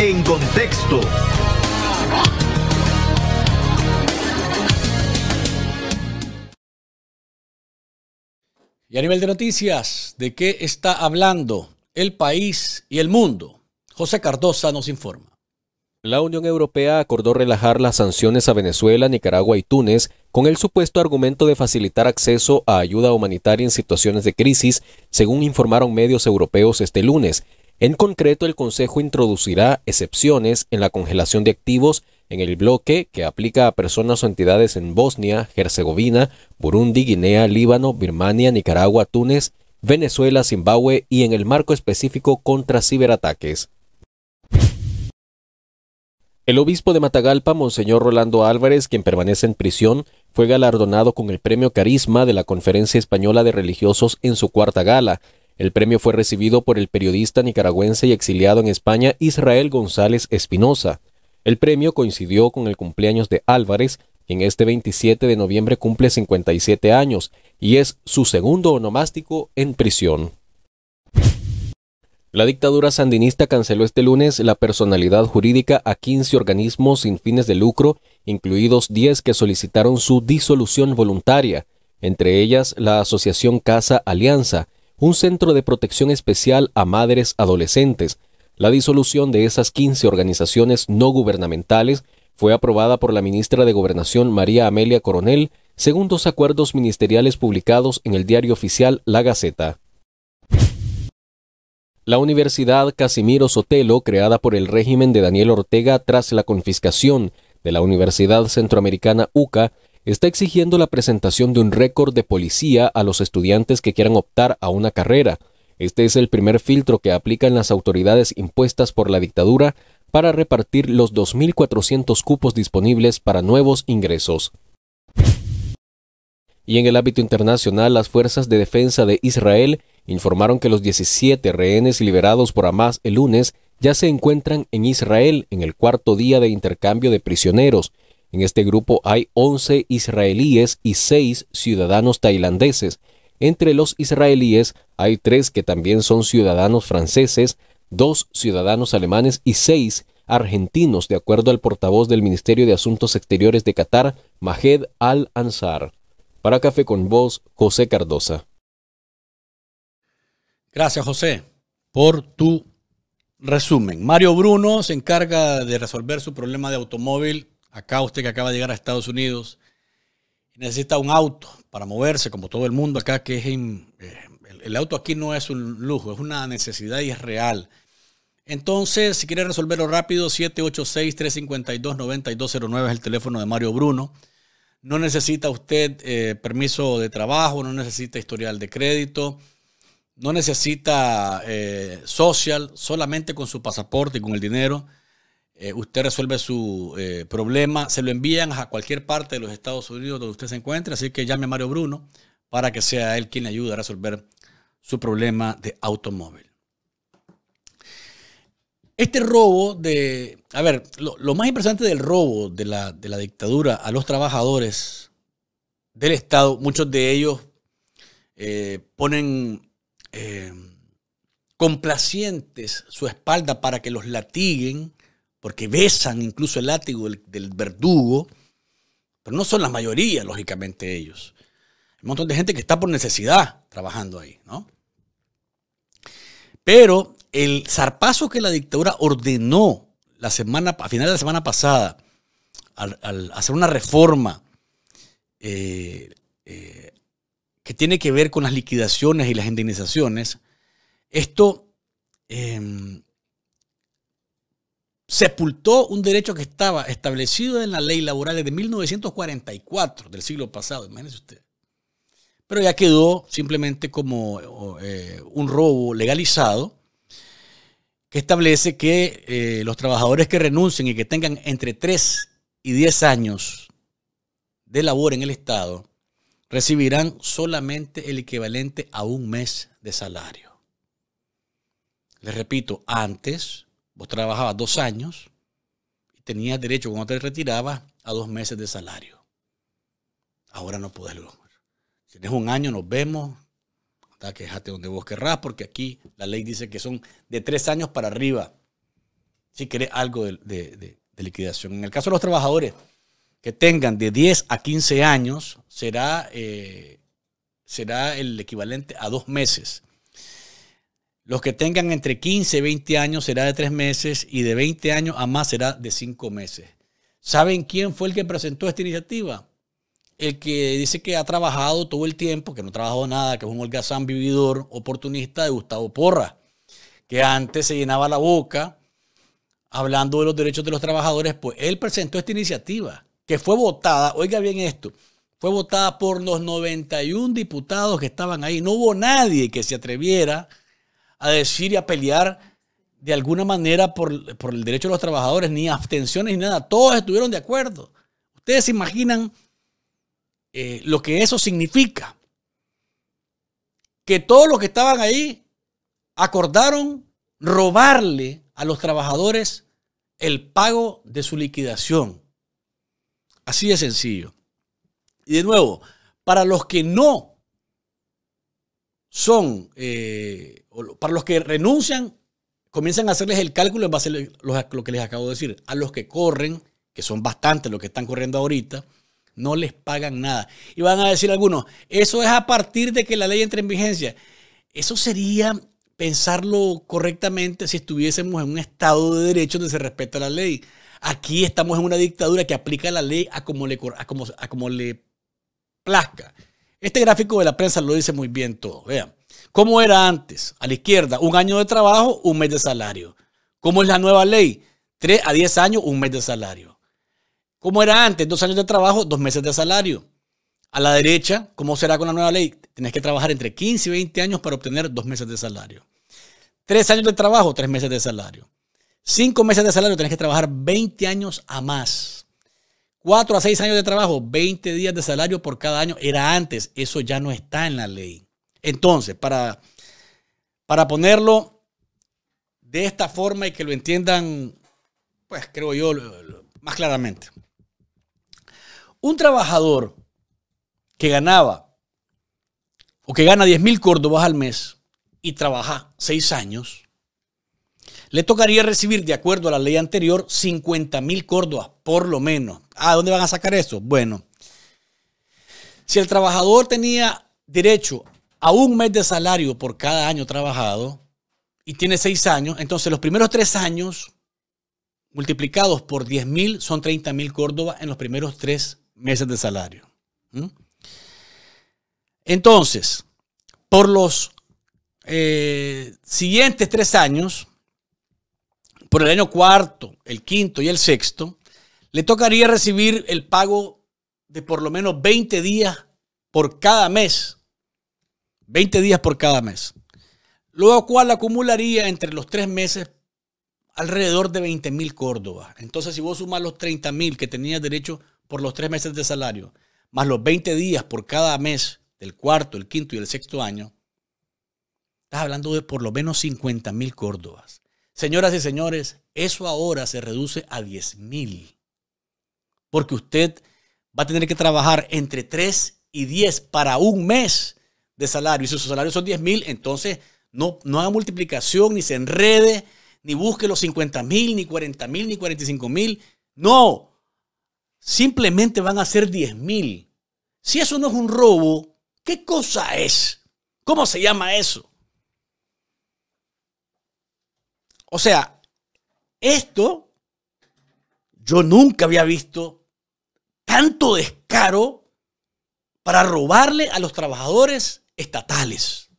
En contexto. Y a nivel de noticias, ¿de qué está hablando el país y el mundo? José Cardosa nos informa. La Unión Europea acordó relajar las sanciones a Venezuela, Nicaragua y Túnez con el supuesto argumento de facilitar acceso a ayuda humanitaria en situaciones de crisis, según informaron medios europeos este lunes, en concreto, el Consejo introducirá excepciones en la congelación de activos en el bloque que aplica a personas o entidades en Bosnia, Herzegovina, Burundi, Guinea, Líbano, Birmania, Nicaragua, Túnez, Venezuela, Zimbabue y en el marco específico contra ciberataques. El obispo de Matagalpa, Monseñor Rolando Álvarez, quien permanece en prisión, fue galardonado con el Premio Carisma de la Conferencia Española de Religiosos en su cuarta gala, el premio fue recibido por el periodista nicaragüense y exiliado en España Israel González Espinosa. El premio coincidió con el cumpleaños de Álvarez, quien este 27 de noviembre cumple 57 años y es su segundo onomástico en prisión. La dictadura sandinista canceló este lunes la personalidad jurídica a 15 organismos sin fines de lucro, incluidos 10 que solicitaron su disolución voluntaria, entre ellas la Asociación Casa Alianza, un centro de protección especial a madres adolescentes. La disolución de esas 15 organizaciones no gubernamentales fue aprobada por la ministra de Gobernación María Amelia Coronel, según dos acuerdos ministeriales publicados en el diario oficial La Gaceta. La Universidad Casimiro Sotelo, creada por el régimen de Daniel Ortega tras la confiscación de la Universidad Centroamericana UCA, está exigiendo la presentación de un récord de policía a los estudiantes que quieran optar a una carrera. Este es el primer filtro que aplican las autoridades impuestas por la dictadura para repartir los 2.400 cupos disponibles para nuevos ingresos. Y en el ámbito internacional, las fuerzas de defensa de Israel informaron que los 17 rehenes liberados por Hamas el lunes ya se encuentran en Israel en el cuarto día de intercambio de prisioneros, en este grupo hay 11 israelíes y 6 ciudadanos tailandeses. Entre los israelíes hay 3 que también son ciudadanos franceses, 2 ciudadanos alemanes y 6 argentinos, de acuerdo al portavoz del Ministerio de Asuntos Exteriores de Qatar, Mahed Al-Ansar. Para Café con Voz, José Cardosa. Gracias, José, por tu resumen. Mario Bruno se encarga de resolver su problema de automóvil acá usted que acaba de llegar a Estados Unidos necesita un auto para moverse, como todo el mundo acá, que es eh, el, auto aquí no es un lujo, es una necesidad y es real. Entonces, si quiere resolverlo rápido, 786-352-9209 es el teléfono de Mario Bruno. No necesita usted eh, permiso de trabajo, no necesita historial de crédito, no necesita eh, social, solamente con su pasaporte y con el dinero eh, usted resuelve su eh, problema, se lo envían a cualquier parte de los Estados Unidos donde usted se encuentre, así que llame a Mario Bruno para que sea él quien le ayude a resolver su problema de automóvil. Este robo de, a ver, lo, más interesante del robo de la, dictadura a los trabajadores del Estado, muchos de ellos eh, ponen complacientes su espalda para que los latiguen porque besan incluso el látigo del, verdugo, pero no son la mayoría, lógicamente, ellos. Hay un montón de gente que está por necesidad trabajando ahí, ¿no? Pero el zarpazo que la dictadura ordenó la semana, a final de la semana pasada, al, hacer una reforma eh, eh, que tiene que ver con las liquidaciones y las indemnizaciones, esto em, sepultó un derecho que estaba establecido en la ley laboral desde 1944 del siglo pasado, imagínese usted. Pero ya quedó simplemente como eh, un robo legalizado que establece que eh, los trabajadores que renuncien y que tengan entre 3 y 10 años de labor en el Estado recibirán solamente el equivalente a un mes de salario. Les repito, antes Vos trabajabas dos años y tenías derecho cuando te retirabas a dos meses de salario. Ahora no puedes. lograr. Si tienes un año, nos vemos. Anda, quejate donde vos querrás, porque aquí la ley dice que son de tres años para arriba. Si querés algo de, liquidación. En el caso de los trabajadores que tengan de 10 a 15 años, será, eh, será el equivalente a dos meses los que tengan entre 15 y 20 años será de 3 meses y de 20 años a más será de cinco meses. ¿Saben quién fue el que presentó esta iniciativa? El que dice que ha trabajado todo el tiempo, que no ha trabajado nada, que es un holgazán vividor oportunista de Gustavo Porra, que antes se llenaba la boca hablando de los derechos de los trabajadores, pues él presentó esta iniciativa, que fue votada, oiga bien esto, fue votada por los 91 diputados que estaban ahí. No hubo nadie que se atreviera a decir y a pelear de alguna manera por, el derecho de los trabajadores, ni abstenciones ni nada. Todos estuvieron de acuerdo. Ustedes se imaginan eh, lo que eso significa. Que todos los que estaban ahí acordaron robarle a los trabajadores el pago de su liquidación. Así de sencillo. Y de nuevo, para los que no son, eh, para los que renuncian, comienzan a hacerles el cálculo en base a lo que les acabo de decir. A los que corren, que son bastantes los que están corriendo ahorita, no les pagan nada. Y van a decir algunos, eso es a partir de que la ley entre en vigencia. Eso sería pensarlo correctamente si estuviésemos en un estado de derecho donde se respeta la ley. Aquí estamos en una dictadura que aplica la ley a como le, a como le plazca. Este gráfico de la prensa lo dice muy bien todo. Vean, ¿cómo era antes? A la izquierda, un año de trabajo, un mes de salario. ¿Cómo es la nueva ley? Tres a diez años, un mes de salario. ¿Cómo era antes? Dos años de trabajo, dos meses de salario. A la derecha, ¿cómo será con la nueva ley? Tenés que trabajar entre 15 y 20 años para obtener dos meses de salario. Tres años de trabajo, tres meses de salario. Cinco meses de salario, tenés que trabajar 20 años a más. 4 a 6 años de trabajo, 20 días de salario por cada año era antes. Eso ya no está en la ley. Entonces, para, para ponerlo de esta forma y que lo entiendan, pues creo yo, más claramente. Un trabajador que ganaba o que gana 10 mil córdobas al mes y trabaja 6 años, le tocaría recibir, de acuerdo a la ley anterior, 50 mil córdobas, por lo menos. ¿A dónde van a sacar eso? Bueno, si el trabajador tenía derecho a un mes de salario por cada año trabajado y tiene seis años, entonces los primeros tres años multiplicados por 10 mil son 30 mil Córdoba en los primeros tres meses de salario. Entonces, por los eh, siguientes tres años, por el año cuarto, el quinto y el sexto, le tocaría recibir el pago de por lo menos 20 días por cada mes. 20 días por cada mes. Lo cual acumularía entre los tres meses alrededor de 20 mil córdobas. Entonces, si vos sumas los 30 mil que tenías derecho por los tres meses de salario, más los 20 días por cada mes del cuarto, el quinto y el sexto año, estás hablando de por lo menos 50 mil córdobas. Señoras y señores, eso ahora se reduce a 10 mil porque usted va a tener que trabajar entre 3 y 10 para un mes de salario. Y si su salario son 10 mil, entonces no, no haga multiplicación, ni se enrede, ni busque los 50 mil, ni 40 mil, ni 45 mil. No, simplemente van a ser 10 mil. Si eso no es un robo, ¿qué cosa es? ¿Cómo se llama eso? O sea, esto yo nunca había visto tanto descaro para robarle a los trabajadores estatales.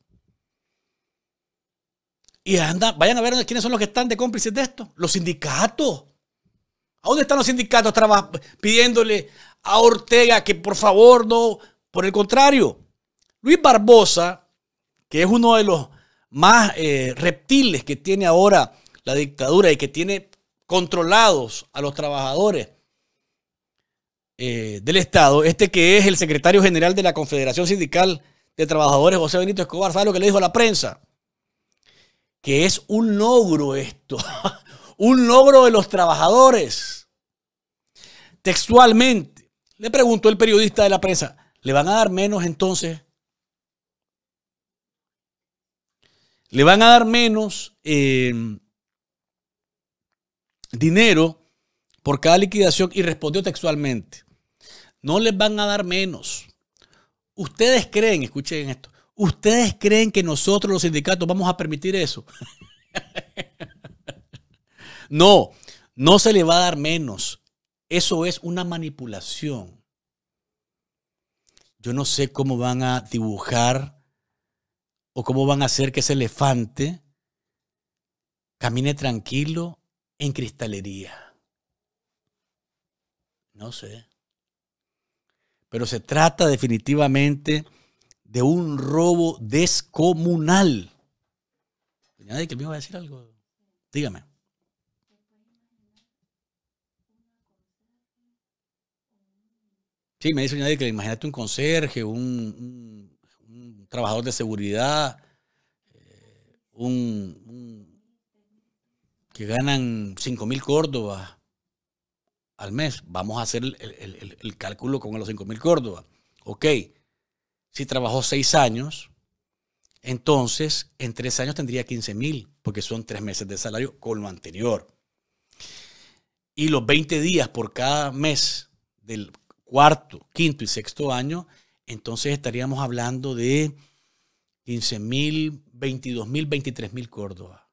Y anda, vayan a ver quiénes son los que están de cómplices de esto. Los sindicatos. ¿A dónde están los sindicatos pidiéndole a Ortega que por favor no? Por el contrario, Luis Barbosa, que es uno de los más eh, reptiles que tiene ahora la dictadura y que tiene controlados a los trabajadores eh, del Estado, este que es el secretario general de la Confederación Sindical de Trabajadores, José Benito Escobar, ¿sabe lo que le dijo a la prensa? Que es un logro esto, un logro de los trabajadores. Textualmente, le preguntó el periodista de la prensa, ¿le van a dar menos entonces? ¿Le van a dar menos eh, dinero por cada liquidación? Y respondió textualmente. No les van a dar menos. Ustedes creen, escuchen esto, ustedes creen que nosotros los sindicatos vamos a permitir eso. no, no se le va a dar menos. Eso es una manipulación. Yo no sé cómo van a dibujar o cómo van a hacer que ese elefante camine tranquilo en cristalería. No sé pero se trata definitivamente de un robo descomunal. Nadie que me iba a decir algo. Dígame. Sí, me dice nadie que imagínate un conserje, un, trabajador de seguridad, eh, un, que ganan 5 mil córdobas al mes. Vamos a hacer el, cálculo con los 5.000 mil Córdoba. Ok, si trabajó 6 años, entonces en 3 años tendría 15 mil, porque son 3 meses de salario con lo anterior. Y los 20 días por cada mes del cuarto, quinto y sexto año, entonces estaríamos hablando de 15 mil, 22 mil, 23 mil Córdoba.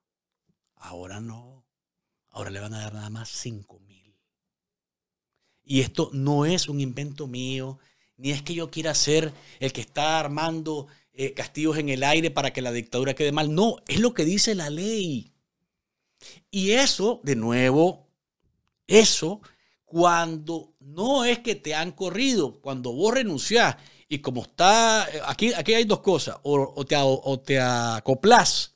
Ahora no. Ahora le van a dar nada más 5 y esto no es un invento mío, ni es que yo quiera ser el que está armando eh, castigos en el aire para que la dictadura quede mal. No, es lo que dice la ley. Y eso, de nuevo, eso cuando no es que te han corrido, cuando vos renunciás y como está, eh, aquí, aquí hay dos cosas, o, te, acoplas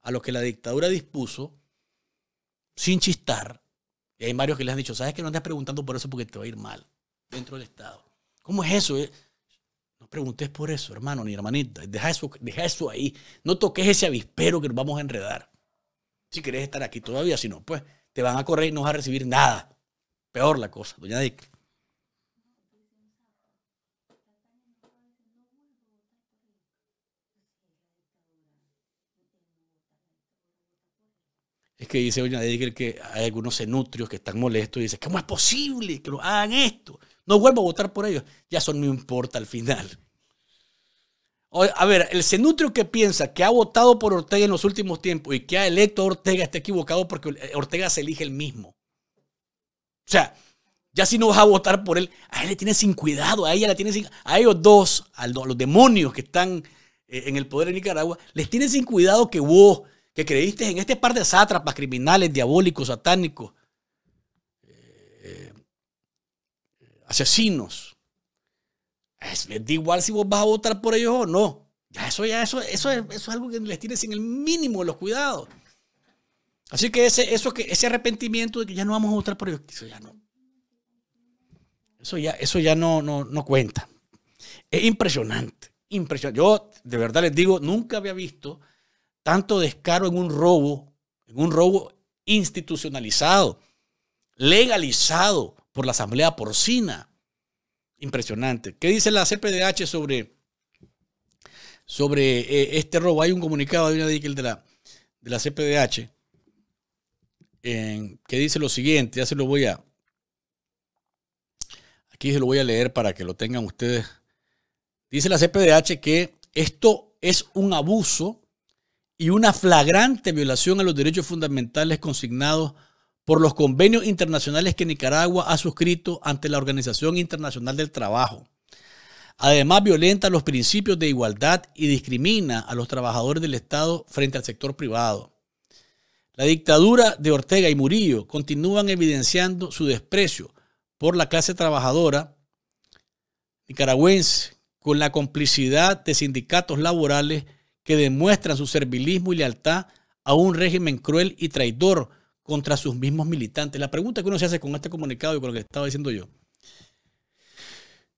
a lo que la dictadura dispuso, sin chistar, y hay varios que les han dicho, ¿sabes que no andas preguntando por eso porque te va a ir mal dentro del Estado? ¿Cómo es eso? Eh, no preguntes por eso, hermano ni hermanita. Deja eso, deja eso ahí. No toques ese avispero que nos vamos a enredar. Si querés estar aquí todavía, si no, pues te van a correr y no vas a recibir nada. Peor la cosa, doña Dick. es que dice Doña Digger que hay algunos cenutrios que están molestos y dice, ¿cómo es posible que lo hagan esto? No vuelvo a votar por ellos. Ya eso no importa al final. a ver, el cenutrio que piensa que ha votado por Ortega en los últimos tiempos y que ha electo a Ortega está equivocado porque Ortega se elige el mismo. O sea, ya si no vas a votar por él, a él le tiene sin cuidado, a ella sin... A ellos dos, a los demonios que están eh, en el poder en Nicaragua, les tiene sin cuidado que vos que creíste en este par de sátrapas criminales, diabólicos, satánicos, eh, asesinos. Es, les da igual si vos vas a votar por ellos o no. Ya eso, ya eso, eso, es, algo que les tienes en el mínimo de los cuidados. Así que ese, eso, que ese arrepentimiento de que ya no vamos a votar por ellos, eso ya no. Eso ya, eso ya no, no, no cuenta. Es impresionante, impresionante. Yo de verdad les digo, nunca había visto tanto descaro en un robo, en un robo institucionalizado, legalizado por la Asamblea Porcina. Impresionante. ¿Qué dice la CPDH sobre, sobre eh, este robo? Hay un comunicado, de una de la, de la CPDH que dice lo siguiente, ya se lo voy a... Aquí se lo voy a leer para que lo tengan ustedes. Dice la CPDH que esto es un abuso y una flagrante violación a los derechos fundamentales consignados por los convenios internacionales que Nicaragua ha suscrito ante la Organización Internacional del Trabajo. Además, violenta los principios de igualdad y discrimina a los trabajadores del Estado frente al sector privado. La dictadura de Ortega y Murillo continúan evidenciando su desprecio por la clase trabajadora nicaragüense con la complicidad de sindicatos laborales que demuestran su servilismo y lealtad a un régimen cruel y traidor contra sus mismos militantes. La pregunta que uno se hace con este comunicado y con lo que estaba diciendo yo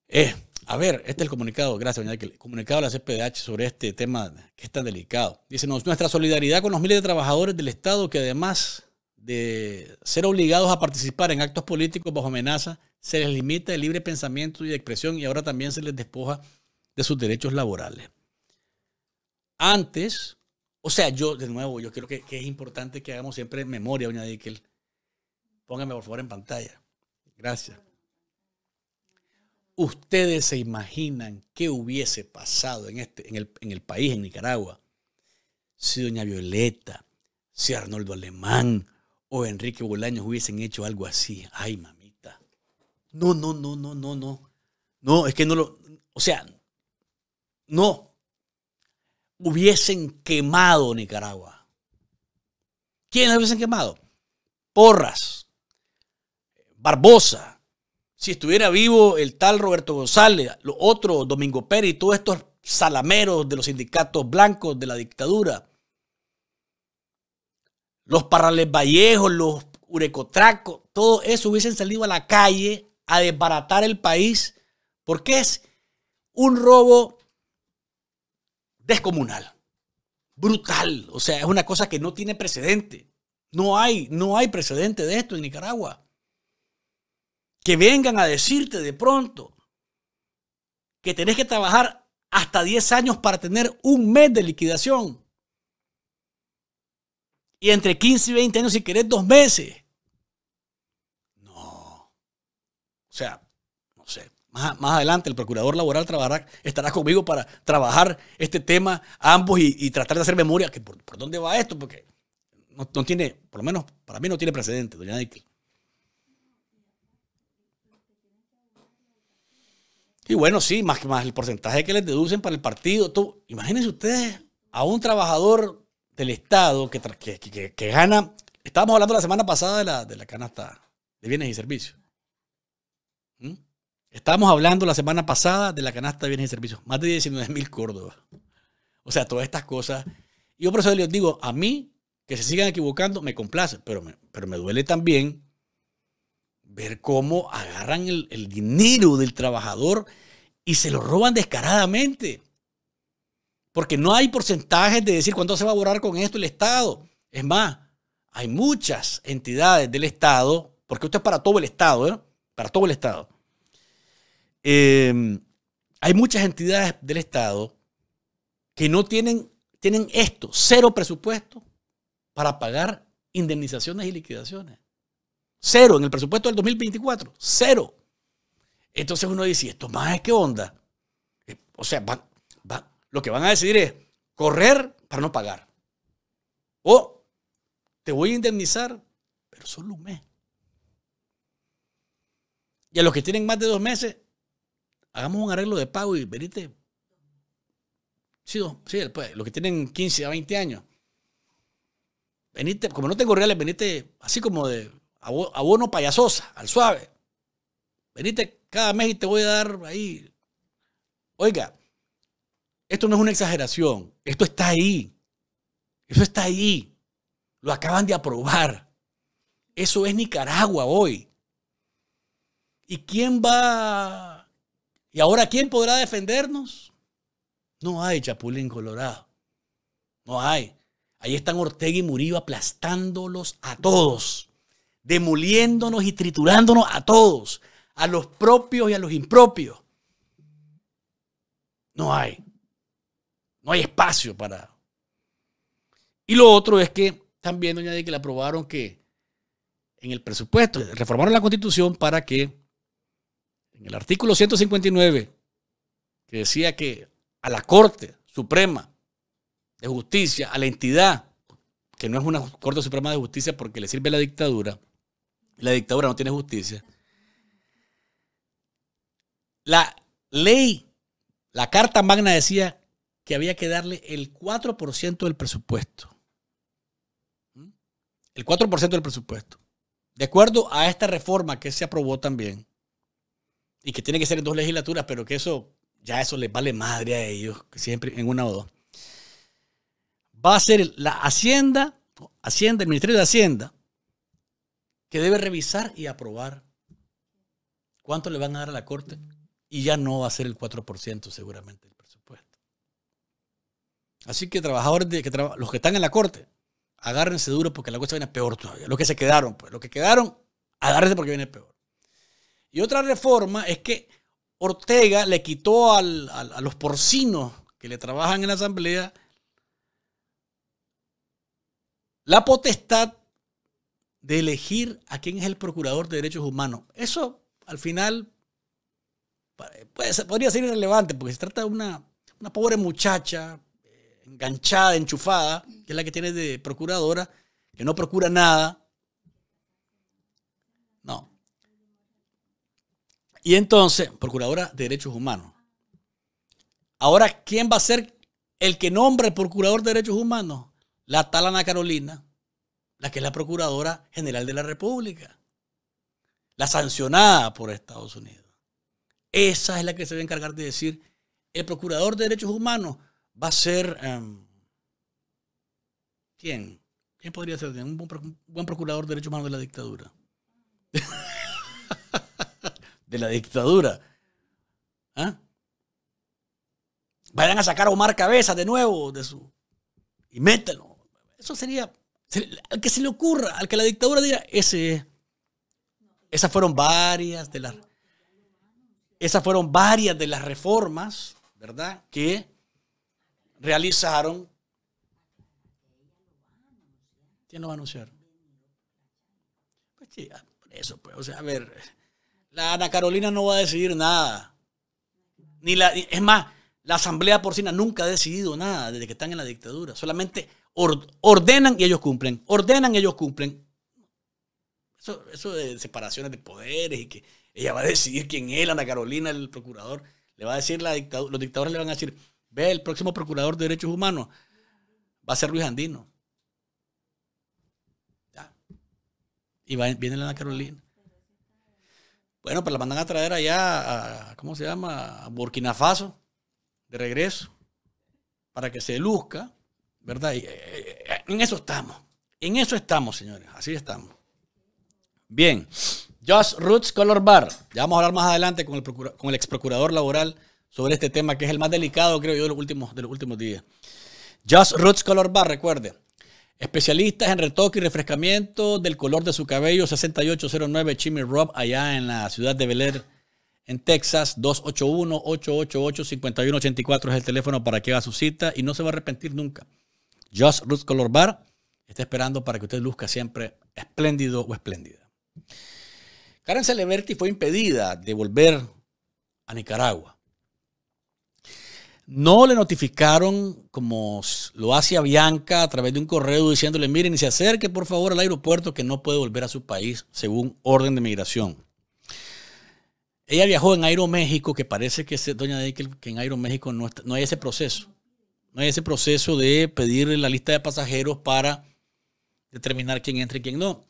es, a ver, este es el comunicado, gracias, el comunicado de la CPDH sobre este tema que es tan delicado. Dice, nuestra solidaridad con los miles de trabajadores del Estado que además de ser obligados a participar en actos políticos bajo amenaza, se les limita el libre pensamiento y expresión y ahora también se les despoja de sus derechos laborales. Antes, o sea, yo, de nuevo, yo creo que, es importante que hagamos siempre memoria, doña Dickel. Póngame por favor en pantalla. Gracias. ¿Ustedes se imaginan qué hubiese pasado en, este, en, el, en el país, en Nicaragua, si doña Violeta, si Arnoldo Alemán o Enrique Bolaños hubiesen hecho algo así? Ay, mamita. No, no, no, no, no, no. No, es que no lo... O sea, no hubiesen quemado Nicaragua. ¿Quiénes hubiesen quemado? Porras, Barbosa, si estuviera vivo el tal Roberto González, los otros, Domingo Pérez, todos estos salameros de los sindicatos blancos de la dictadura, los Parrales Vallejos, los Urecotracos, todo eso hubiesen salido a la calle a desbaratar el país porque es un robo descomunal, brutal. O sea, es una cosa que no tiene precedente. No hay, no hay precedente de esto en Nicaragua. Que vengan a decirte de pronto que tenés que trabajar hasta 10 años para tener un mes de liquidación. Y entre 15 y 20 años, si querés, dos meses. No. O sea, más, adelante, el procurador laboral trabajará, estará conmigo para trabajar este tema ambos y, tratar de hacer memoria. Que por, dónde va esto? Porque no, tiene, por lo menos para mí no tiene precedente, doña Nickel. Y bueno, sí, más, que más el porcentaje que les deducen para el partido. Tú, imagínense ustedes a un trabajador del Estado que, que, que gana. Estábamos hablando la semana pasada de la, de la canasta de bienes y servicios Estábamos hablando la semana pasada de la canasta de bienes y servicios, más de 19 mil Córdobas. O sea, todas estas cosas. Y yo por eso les digo, a mí, que se sigan equivocando, me complace, pero me, pero me duele también ver cómo agarran el, dinero del trabajador y se lo roban descaradamente. Porque no hay porcentajes de decir cuánto se va a borrar con esto el Estado. Es más, hay muchas entidades del Estado, porque esto es para todo el Estado, ¿eh? Para todo el Estado Em, hay muchas entidades del Estado que no tienen, tienen esto, cero presupuesto para pagar indemnizaciones y liquidaciones. Cero en el presupuesto del 2024, cero. Entonces uno dice, ¿esto más es que onda? Eh, o sea, lo que van a decidir es correr para no pagar. O te voy a indemnizar, pero solo un mes. Y a los que tienen más de dos meses, hagamos un arreglo de pago y venite. Sí, sí, pues, los que tienen 15 a 20 años. Venite, como no tengo reales, venite así como de abono payasosa, al suave. Venite cada mes y te voy a dar ahí. Oiga, esto no es una exageración, esto está ahí. Eso está ahí. Lo acaban de aprobar. Eso es Nicaragua hoy. ¿Y quién va ¿Y ahora quién podrá defendernos? No hay Chapulín Colorado. No hay. Ahí están Ortega y Murillo aplastándolos a todos, demoliéndonos y triturándonos a todos, a los propios y a los impropios. No hay. No hay espacio para. Y lo otro es que también doña que le aprobaron que en el presupuesto reformaron la constitución para que en el artículo 159, que decía que a la Corte Suprema de Justicia, a la entidad, que no es una Corte Suprema de Justicia porque le sirve la dictadura, la dictadura no tiene justicia, la ley, la Carta Magna decía que había que darle el 4% del presupuesto. ¿Mm? El 4% del presupuesto. De acuerdo a esta reforma que se aprobó también, y que tiene que ser en dos legislaturas, pero que eso, ya eso les vale madre a ellos, siempre en una o dos. Va a ser la Hacienda, Hacienda, el Ministerio de Hacienda, que debe revisar y aprobar cuánto le van a dar a la Corte y ya no va a ser el 4% seguramente el presupuesto. Así que trabajadores, que los que están en la Corte, agárrense duro porque la cosa viene peor todavía. Los que se quedaron, pues, los que quedaron, agárrense porque viene peor. Y otra reforma es que Ortega le quitó a los porcinos que le trabajan en la Asamblea la potestad de elegir a quién es el procurador de derechos humanos. Eso al final podría ser irrelevante porque se trata de una, una pobre muchacha eh, enganchada, enchufada, que es la que tiene de procuradora, que no procura nada, Y entonces, Procuradora de Derechos Humanos. Ahora, ¿quién va a ser el que nombre el Procurador de Derechos Humanos? La tal Carolina, la que es la Procuradora General de la República, la sancionada por Estados Unidos. Esa es la que se va a encargar de decir, el Procurador de Derechos Humanos va a ser... Em, ¿Quién? ¿Quién podría ser? Un buen, procurador de derechos humanos de la dictadura. de la dictadura. ¿Ah? Vayan a sacar a Omar Cabeza de nuevo de su. Y métanlo. Eso sería. Al que se le ocurra, al que la dictadura diga, ese Esas fueron varias de las. Esas fueron varias de las reformas, ¿verdad? Que realizaron. ¿Quién lo va a anunciar? Pues sí, ah, por eso, pues, o sea, a ver. La Ana Carolina no va a decidir nada. Ni la, es más, la Asamblea Porcina nunca ha decidido nada desde que están en la dictadura. Solamente ordenan y ellos cumplen. Ordenan y ellos cumplen. Eso, de separaciones de poderes y que ella va a decidir quién es, Ana Carolina, el procurador. Le va a decir la dictadura, los dictadores le van a decir, ve, el próximo procurador de derechos humanos va a ser Luis Andino. Ya. Y viene la Ana Carolina. Bueno, pues la mandan a traer allá a, ¿cómo se llama? Burkina Faso, de regreso, para que se luzca, ¿verdad? Eh, eh, en eso estamos. En eso estamos, señores. Así estamos. Bien. Just Roots Color Bar. Ya vamos a hablar más adelante con el, ex procurador laboral sobre este tema que es el más delicado, creo yo, de los últimos, de los últimos días. Just Roots Color Bar, recuerde. Especialistas en retoque y refrescamiento del color de su cabello, 6809 Chimmy Rob, allá en la ciudad de Bel Air, en Texas. 281-888-5184 es el teléfono para que haga su cita y no se va a arrepentir nunca. Just Ruth Color Bar está esperando para que usted luzca siempre espléndido o espléndida. Karen Celeberti fue impedida de volver a Nicaragua no le notificaron, como lo hace Bianca, a través de un correo diciéndole, miren, se acerque por favor al aeropuerto que no puede volver a su país según orden de migración. Ella viajó en Aeroméxico, que parece que, doña que en Aeroméxico no, no hay ese proceso. No hay ese proceso de pedir la lista de pasajeros para determinar quién entra y quién no. O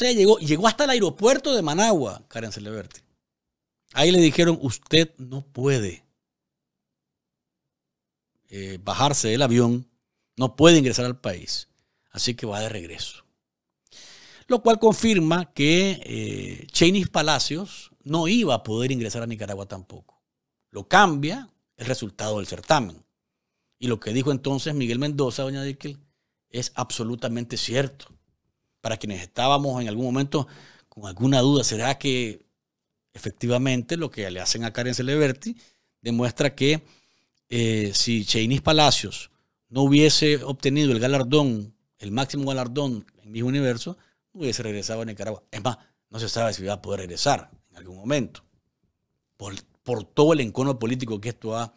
ella llegó, llegó hasta el aeropuerto de Managua, Karen verte Ahí le dijeron, usted no puede eh, bajarse del avión, no puede ingresar al país, así que va de regreso. Lo cual confirma que eh, Palacios no iba a poder ingresar a Nicaragua tampoco. Lo cambia el resultado del certamen. Y lo que dijo entonces Miguel Mendoza, doña Dickel, es absolutamente cierto. Para quienes estábamos en algún momento con alguna duda, ¿será que efectivamente lo que le hacen a Karen Celeberti demuestra que eh, si Cheynis Palacios no hubiese obtenido el galardón, el máximo galardón en mi universo, hubiese regresado a Nicaragua. Es más, no se sabe si va a poder regresar en algún momento. Por, todo el encono político que esto ha,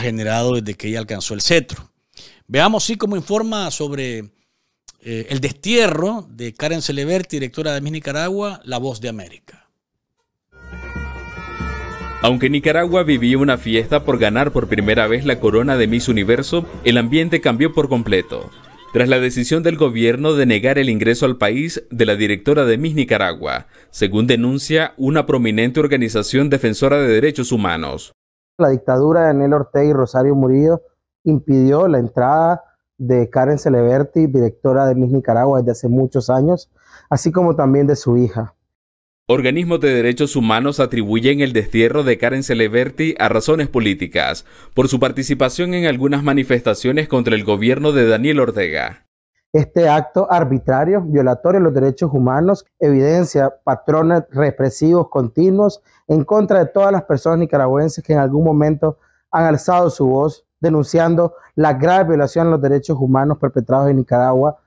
generado desde que ella alcanzó el cetro. Veamos sí cómo informa sobre eh, el destierro de Karen Celeberti, directora de Miss Nicaragua, La Voz de América. Aunque Nicaragua vivió una fiesta por ganar por primera vez la corona de Miss Universo, el ambiente cambió por completo. Tras la decisión del gobierno de negar el ingreso al país de la directora de Miss Nicaragua, según denuncia una prominente organización defensora de derechos humanos. La dictadura de Nel Ortega y Rosario Murillo impidió la entrada de Karen Celeberti, directora de Miss Nicaragua desde hace muchos años, así como también de su hija. Organismos de derechos humanos atribuyen el destierro de Karen Celeberti a razones políticas por su participación en algunas manifestaciones contra el gobierno de Daniel Ortega. Este acto arbitrario, violatorio de los derechos humanos, evidencia patrones represivos continuos en contra de todas las personas nicaragüenses que en algún momento han alzado su voz denunciando la grave violación a los derechos humanos perpetrados en Nicaragua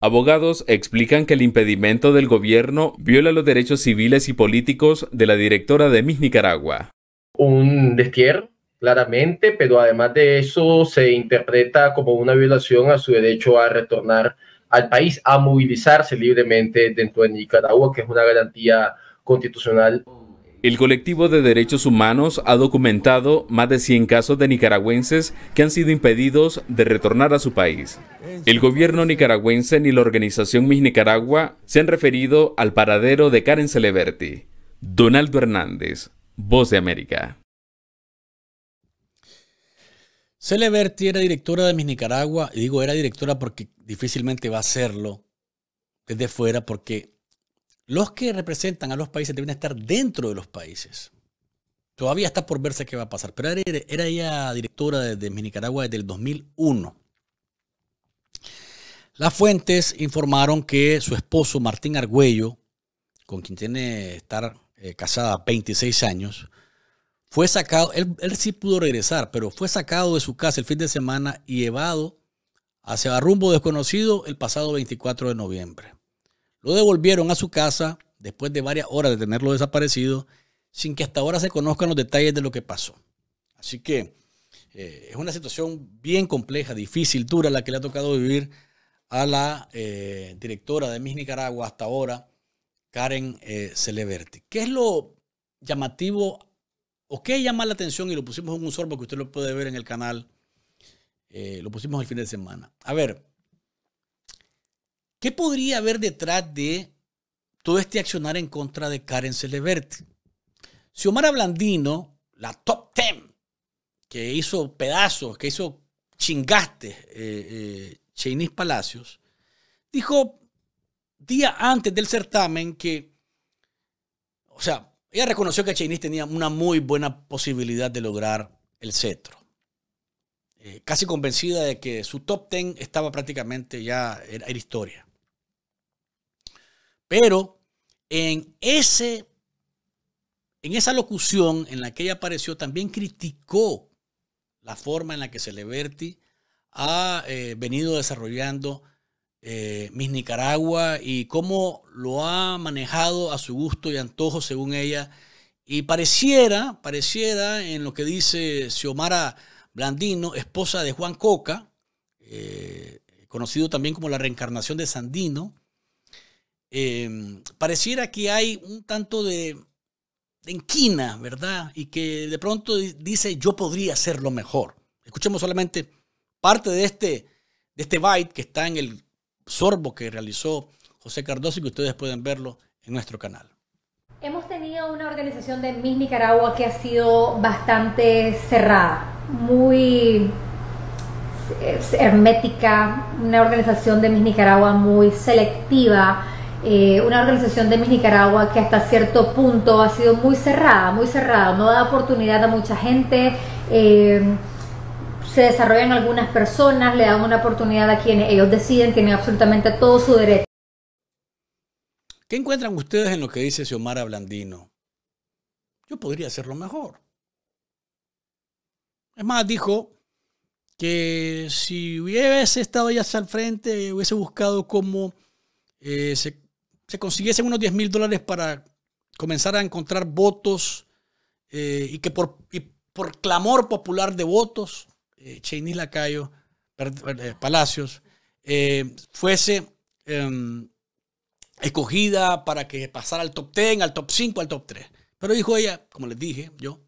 Abogados explican que el impedimento del gobierno viola los derechos civiles y políticos de la directora de Miss Nicaragua. Un destierro, claramente, pero además de eso se interpreta como una violación a su derecho a retornar al país, a movilizarse libremente dentro de Nicaragua, que es una garantía constitucional. El colectivo de derechos humanos ha documentado más de 100 casos de nicaragüenses que han sido impedidos de retornar a su país. El gobierno nicaragüense ni la organización Miss Nicaragua se han referido al paradero de Karen Celeberti. Donaldo Hernández, Voz de América. Celeberti era directora de Mis Nicaragua, y digo era directora porque difícilmente va a serlo desde fuera porque los que representan a los países deben estar dentro de los países. Todavía está por verse qué va a pasar, pero era, ella directora de, de, Nicaragua desde el 2001. Las fuentes informaron que su esposo Martín Argüello, con quien tiene estar eh, casada 26 años, fue sacado, él, sí pudo regresar, pero fue sacado de su casa el fin de semana y llevado hacia rumbo desconocido el pasado 24 de noviembre. Lo devolvieron a su casa después de varias horas de tenerlo desaparecido, sin que hasta ahora se conozcan los detalles de lo que pasó. Así que eh, es una situación bien compleja, difícil, dura la que le ha tocado vivir a la eh, directora de Miss Nicaragua hasta ahora, Karen eh, Celeberti. ¿Qué es lo llamativo o qué llama la atención? Y lo pusimos en un sorbo que usted lo puede ver en el canal. Eh, lo pusimos el fin de semana. A ver, ¿Qué podría haber detrás de todo este accionar en contra de Karen Si Omar Blandino, la top 10, que hizo pedazos, que hizo chingaste, eh, eh Palacios, dijo día antes del certamen que, o sea, ella reconoció que Chainis tenía una muy buena posibilidad de lograr el cetro. Eh, casi convencida de que su top ten estaba prácticamente ya, en era historia. Pero en, ese, en esa locución en la que ella apareció, también criticó la forma en la que Celeberti ha eh, venido desarrollando eh, Miss Nicaragua y cómo lo ha manejado a su gusto y antojo, según ella. Y pareciera, pareciera en lo que dice Xiomara Blandino, esposa de Juan Coca, eh, conocido también como la reencarnación de Sandino, Em, pareciera que hay un tanto de, de enquina, ¿verdad? Y que de pronto dice yo podría hacerlo mejor. Escuchemos solamente parte de este, de este byte que está en el sorbo que realizó José Cardoso y que ustedes pueden verlo en nuestro canal. Hemos tenido una organización de Miss Nicaragua que ha sido bastante cerrada, muy eh, hermética, una organización de Miss Nicaragua muy selectiva eh, una organización de Miss Nicaragua que hasta cierto punto ha sido muy cerrada, muy cerrada, no da oportunidad a mucha gente. Eh, se desarrollan algunas personas, le dan una oportunidad a quienes ellos deciden, tienen absolutamente todo su derecho. ¿Qué encuentran ustedes en lo que dice Xiomara Blandino? Yo podría hacerlo mejor. Es más, dijo que si hubiese estado ya al frente, hubiese buscado cómo eh, se se consiguiesen unos 10 mil dólares para comenzar a encontrar votos eh, y que por, clamor popular de votos, eh, Cheney Lacayo, eh, Palacios, eh, fuese em, escogida para que pasara al top 10, al top 5, al top 3. Pero dijo ella, como les dije, yo,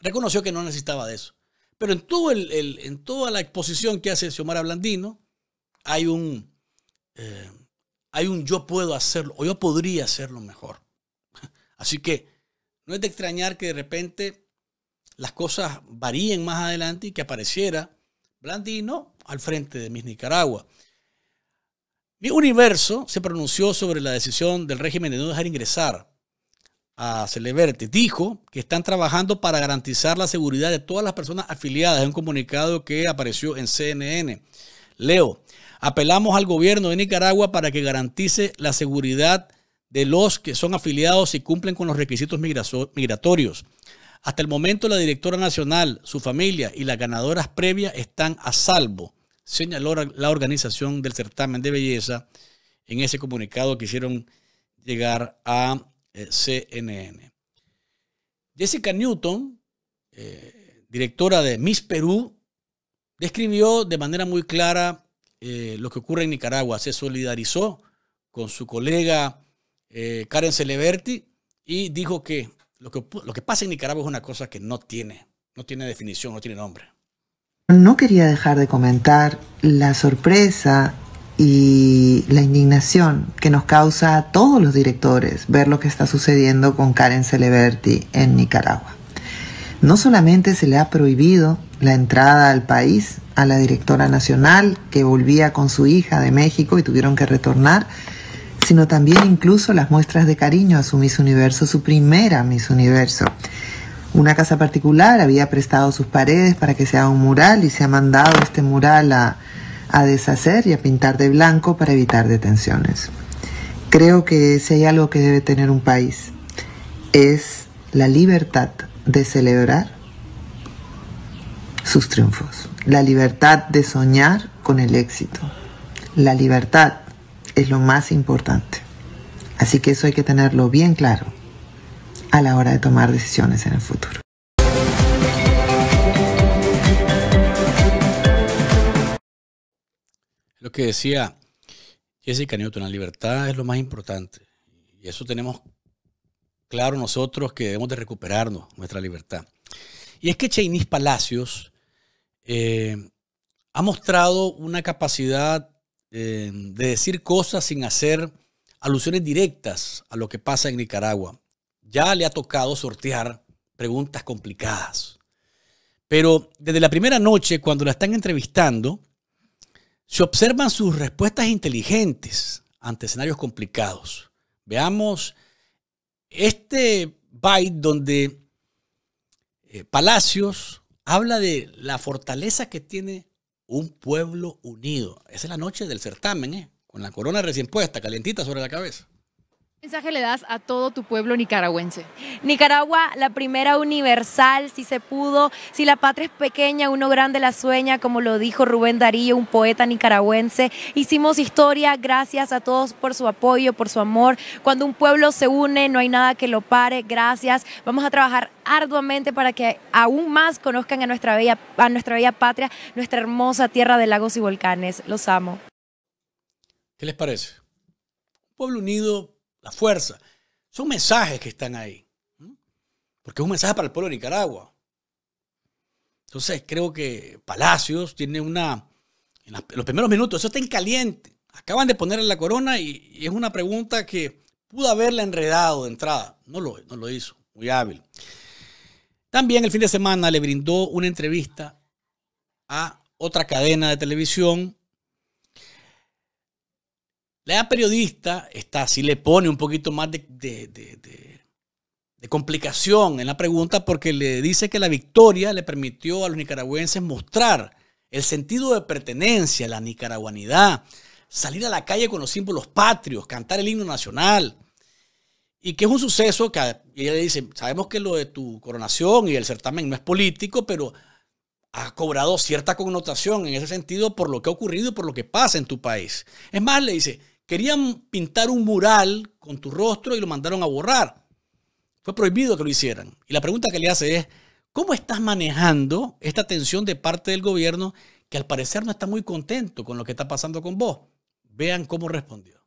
reconoció que no necesitaba de eso. Pero en, todo el, en toda la exposición que hace Xiomara Blandino, hay un hay un yo puedo hacerlo o yo podría hacerlo mejor. Así que no es de extrañar que de repente las cosas varíen más adelante y que apareciera Blandino al frente de Miss Nicaragua. Mi universo se pronunció sobre la decisión del régimen de no dejar ingresar a Celeberti. Dijo que están trabajando para garantizar la seguridad de todas las personas afiliadas en un comunicado que apareció en CNN. Leo, Apelamos al gobierno de Nicaragua para que garantice la seguridad de los que son afiliados y cumplen con los requisitos migratorios. Hasta el momento la directora nacional, su familia y las ganadoras previas están a salvo, señaló la organización del certamen de belleza en ese comunicado que hicieron llegar a eh, CNN. Jessica Newton, eh, directora de Miss Perú, describió de manera muy clara eh, lo que ocurre en Nicaragua. Se solidarizó con su colega eh, Karen Celeberti y dijo que lo, que lo que pasa en Nicaragua es una cosa que no tiene, no tiene definición, no tiene nombre. No quería dejar de comentar la sorpresa y la indignación que nos causa a todos los directores ver lo que está sucediendo con Karen Celeberti en Nicaragua. No solamente se le ha prohibido la entrada al país a la directora nacional que volvía con su hija de México y tuvieron que retornar, sino también incluso las muestras de cariño a su Miss Universo, su primera Miss Universo. Una casa particular había prestado sus paredes para que sea un mural y se ha mandado este mural a, a deshacer y a pintar de blanco para evitar detenciones. Creo que si hay algo que debe tener un país es la libertad de celebrar sus triunfos. La libertad de soñar con el éxito. La libertad es lo más importante. Así que eso hay que tenerlo bien claro a la hora de tomar decisiones en el futuro. Lo que decía Jessica Newton, la libertad es lo más importante. Y eso tenemos claro nosotros que debemos de recuperarnos, nuestra libertad. Y es que Chainis Palacios eh, ha mostrado una capacidad eh, de decir cosas sin hacer alusiones directas a lo que pasa en Nicaragua. Ya le ha tocado sortear preguntas complicadas. Pero desde la primera noche, cuando la están entrevistando, se observan sus respuestas inteligentes ante escenarios complicados. Veamos este byte donde eh, Palacios habla de la fortaleza que tiene un pueblo unido. Esa es la noche del certamen, ¿eh? con la corona recién puesta, calientita sobre la cabeza. ¿Qué mensaje le das a todo tu pueblo nicaragüense? Nicaragua, la primera universal, si se pudo, si la patria es pequeña, uno grande la sueña, como lo dijo Rubén Darío, un poeta nicaragüense. Hicimos historia, gracias a todos por su apoyo, por su amor. Cuando un pueblo se une, no hay nada que lo pare, gracias. Vamos a trabajar arduamente para que aún más conozcan a nuestra bella, a nuestra bella patria, nuestra hermosa tierra de lagos y volcanes. Los amo. ¿Qué les parece? pueblo unido la fuerza. Son mensajes que están ahí. Porque es un mensaje para el pueblo de Nicaragua. Entonces creo que Palacios tiene una... En, los primeros minutos, eso está en caliente. Acaban de ponerle la corona y, es una pregunta que pudo haberla enredado de entrada. No lo, no lo hizo. Muy hábil. También el fin de semana le brindó una entrevista a otra cadena de televisión la periodista está, sí le pone un poquito más de, complicación en la pregunta porque le dice que la victoria le permitió a los nicaragüenses mostrar el sentido de pertenencia, la nicaraguanidad, salir a la calle con los símbolos patrios, cantar el himno nacional. Y que es un suceso que ella le dice, sabemos que lo de tu coronación y el certamen no es político, pero ha cobrado cierta connotación en ese sentido por lo que ha ocurrido y por lo que pasa en tu país. Es más, le dice, Querían pintar un mural con tu rostro y lo mandaron a borrar. Fue prohibido que lo hicieran. Y la pregunta que le hace es, ¿cómo estás manejando esta tensión de parte del gobierno que al parecer no está muy contento con lo que está pasando con vos? Vean cómo respondió.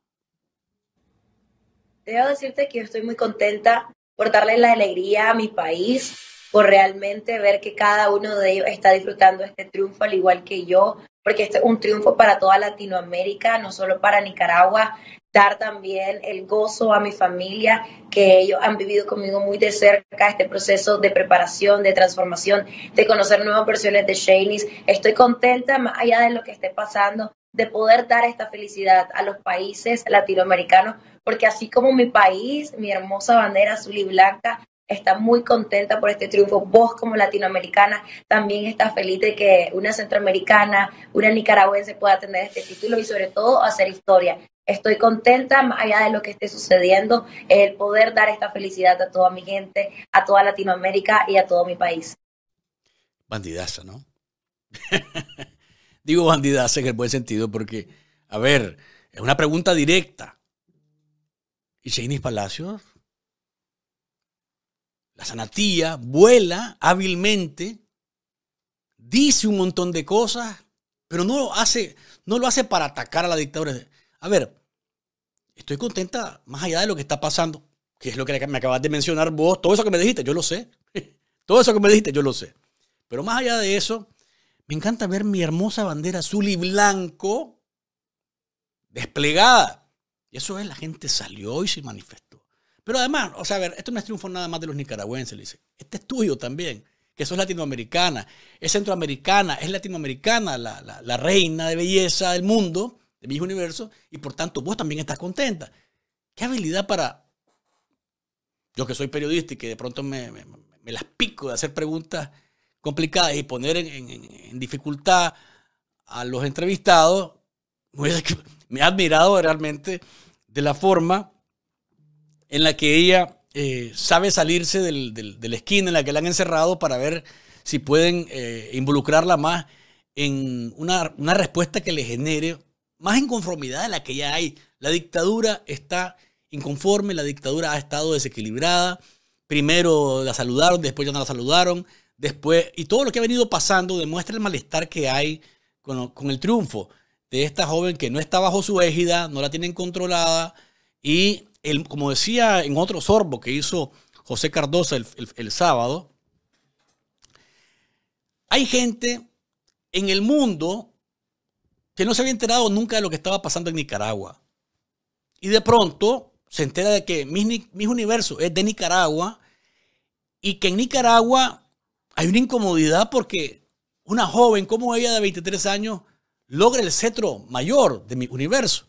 Debo decirte que yo estoy muy contenta por darle la alegría a mi país, por realmente ver que cada uno de ellos está disfrutando este triunfo al igual que yo, porque este es un triunfo para toda Latinoamérica, no solo para Nicaragua, dar también el gozo a mi familia, que ellos han vivido conmigo muy de cerca este proceso de preparación, de transformación, de conocer nuevas versiones de Shanice. Estoy contenta, más allá de lo que esté pasando, de poder dar esta felicidad a los países latinoamericanos, porque así como mi país, mi hermosa bandera azul y blanca, está muy contenta por este triunfo. Vos como latinoamericana también estás feliz de que una centroamericana, una nicaragüense pueda tener este título y sobre todo hacer historia. Estoy contenta, más allá de lo que esté sucediendo, el poder dar esta felicidad a toda mi gente, a toda Latinoamérica y a todo mi país. Bandidaza, ¿no? Digo bandidaza en el buen sentido porque, a ver, es una pregunta directa. ¿Y Jainis Palacios la sanatía vuela hábilmente, dice un montón de cosas, pero no lo hace, no lo hace para atacar a la dictadura. A ver, estoy contenta más allá de lo que está pasando, que es lo que me acabas de mencionar vos, todo eso que me dijiste, yo lo sé. Todo eso que me dijiste, yo lo sé. Pero más allá de eso, me encanta ver mi hermosa bandera azul y blanco desplegada. Y eso es, la gente salió y se manifestó. Pero además, o sea, a ver, esto no es triunfo nada más de los nicaragüenses, dice. Este es tuyo también, que sos latinoamericana, es centroamericana, es latinoamericana, la, reina de belleza del mundo, de mi universo, y por tanto vos también estás contenta. Qué habilidad para. Yo que soy periodista y que de pronto me, las pico de hacer preguntas complicadas y poner en, en dificultad a los entrevistados, me he admirado realmente de la forma en la que ella eh, sabe salirse del, de la esquina en la que la han encerrado para ver si pueden eh, involucrarla más en una, respuesta que le genere más inconformidad de la que ya hay. La dictadura está inconforme, la dictadura ha estado desequilibrada. Primero la saludaron, después ya no la saludaron, después... Y todo lo que ha venido pasando demuestra el malestar que hay con, con el triunfo de esta joven que no está bajo su égida, no la tienen controlada y como decía en otro sorbo que hizo José Cardosa el, sábado, hay gente en el mundo que no se había enterado nunca de lo que estaba pasando en Nicaragua. Y de pronto se entera de que mi mis Universo es de Nicaragua y que en Nicaragua hay una incomodidad porque una joven como ella de 23 años logra el cetro mayor de mi universo.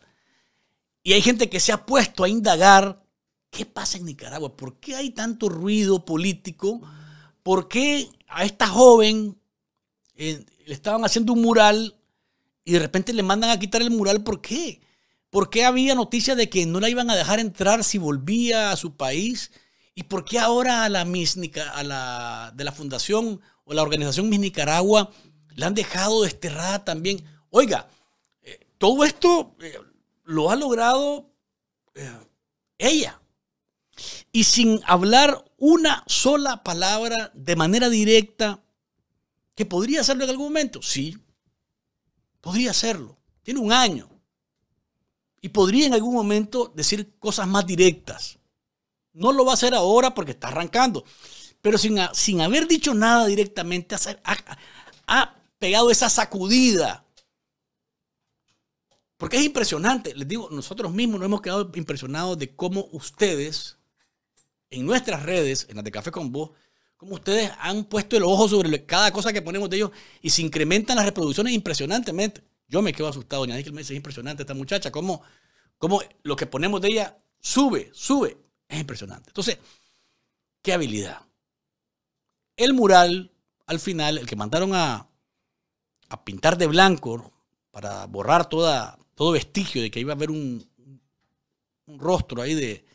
Y hay gente que se ha puesto a indagar qué pasa en Nicaragua, por qué hay tanto ruido político, por qué a esta joven eh, le estaban haciendo un mural y de repente le mandan a quitar el mural, ¿por qué? ¿Por qué había noticias de que no la iban a dejar entrar si volvía a su país? ¿Y por qué ahora a la, de la fundación o la organización Miss Nicaragua la han dejado desterrada también? Oiga, eh, todo esto eh, lo ha logrado eh, ella. Y sin hablar una sola palabra de manera directa, que podría hacerlo en algún momento, sí, podría hacerlo. Tiene un año. Y podría en algún momento decir cosas más directas. No lo va a hacer ahora porque está arrancando. Pero sin, sin haber dicho nada directamente, ha pegado esa sacudida porque es impresionante, les digo, nosotros mismos nos hemos quedado impresionados de cómo ustedes, en nuestras redes, en las de Café con Vos, cómo ustedes han puesto el ojo sobre cada cosa que ponemos de ellos y se incrementan las reproducciones impresionantemente. Yo me quedo asustado, doña que me dice, es impresionante esta muchacha, cómo, cómo lo que ponemos de ella sube, sube. Es impresionante. Entonces, qué habilidad. El mural, al final, el que mandaron a pintar de blanco para borrar toda todo vestigio de que iba a haber un, rostro ahí de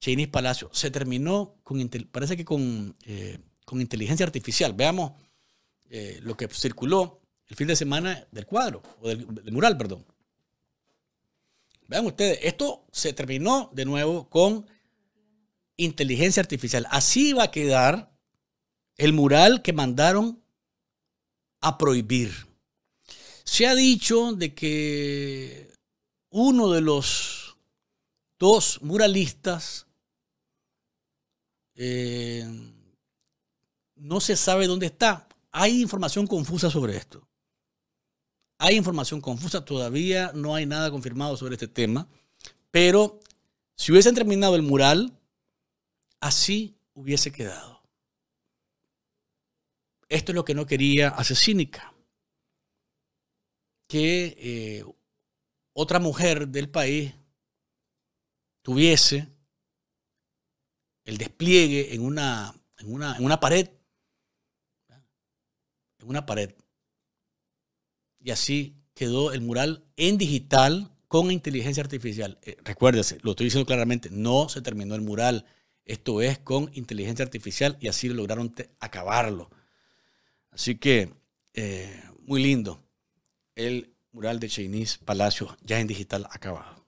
Chinese Palacio, se terminó con, parece que eh, con, inteligencia artificial. Veamos eh, lo que circuló el fin de semana del cuadro, o del, del mural, perdón. Vean ustedes, esto se terminó de nuevo con inteligencia artificial. Así va a quedar el mural que mandaron a prohibir. Se ha dicho de que uno de los dos muralistas eh, no se sabe dónde está. Hay información confusa sobre esto. Hay información confusa, todavía no hay nada confirmado sobre este tema, pero si hubiesen terminado el mural, así hubiese quedado. Esto es lo que no quería hacer Cínica que eh, otra mujer del país tuviese el despliegue en una, en una, en una pared, en una pared. Y así quedó el mural en digital con inteligencia artificial. Eh, recuérdese, lo estoy diciendo claramente, no se terminó el mural. Esto es con inteligencia artificial y así lograron acabarlo. Así que, eh, muy lindo el mural de Cheynis Palacio, ya en digital acabado.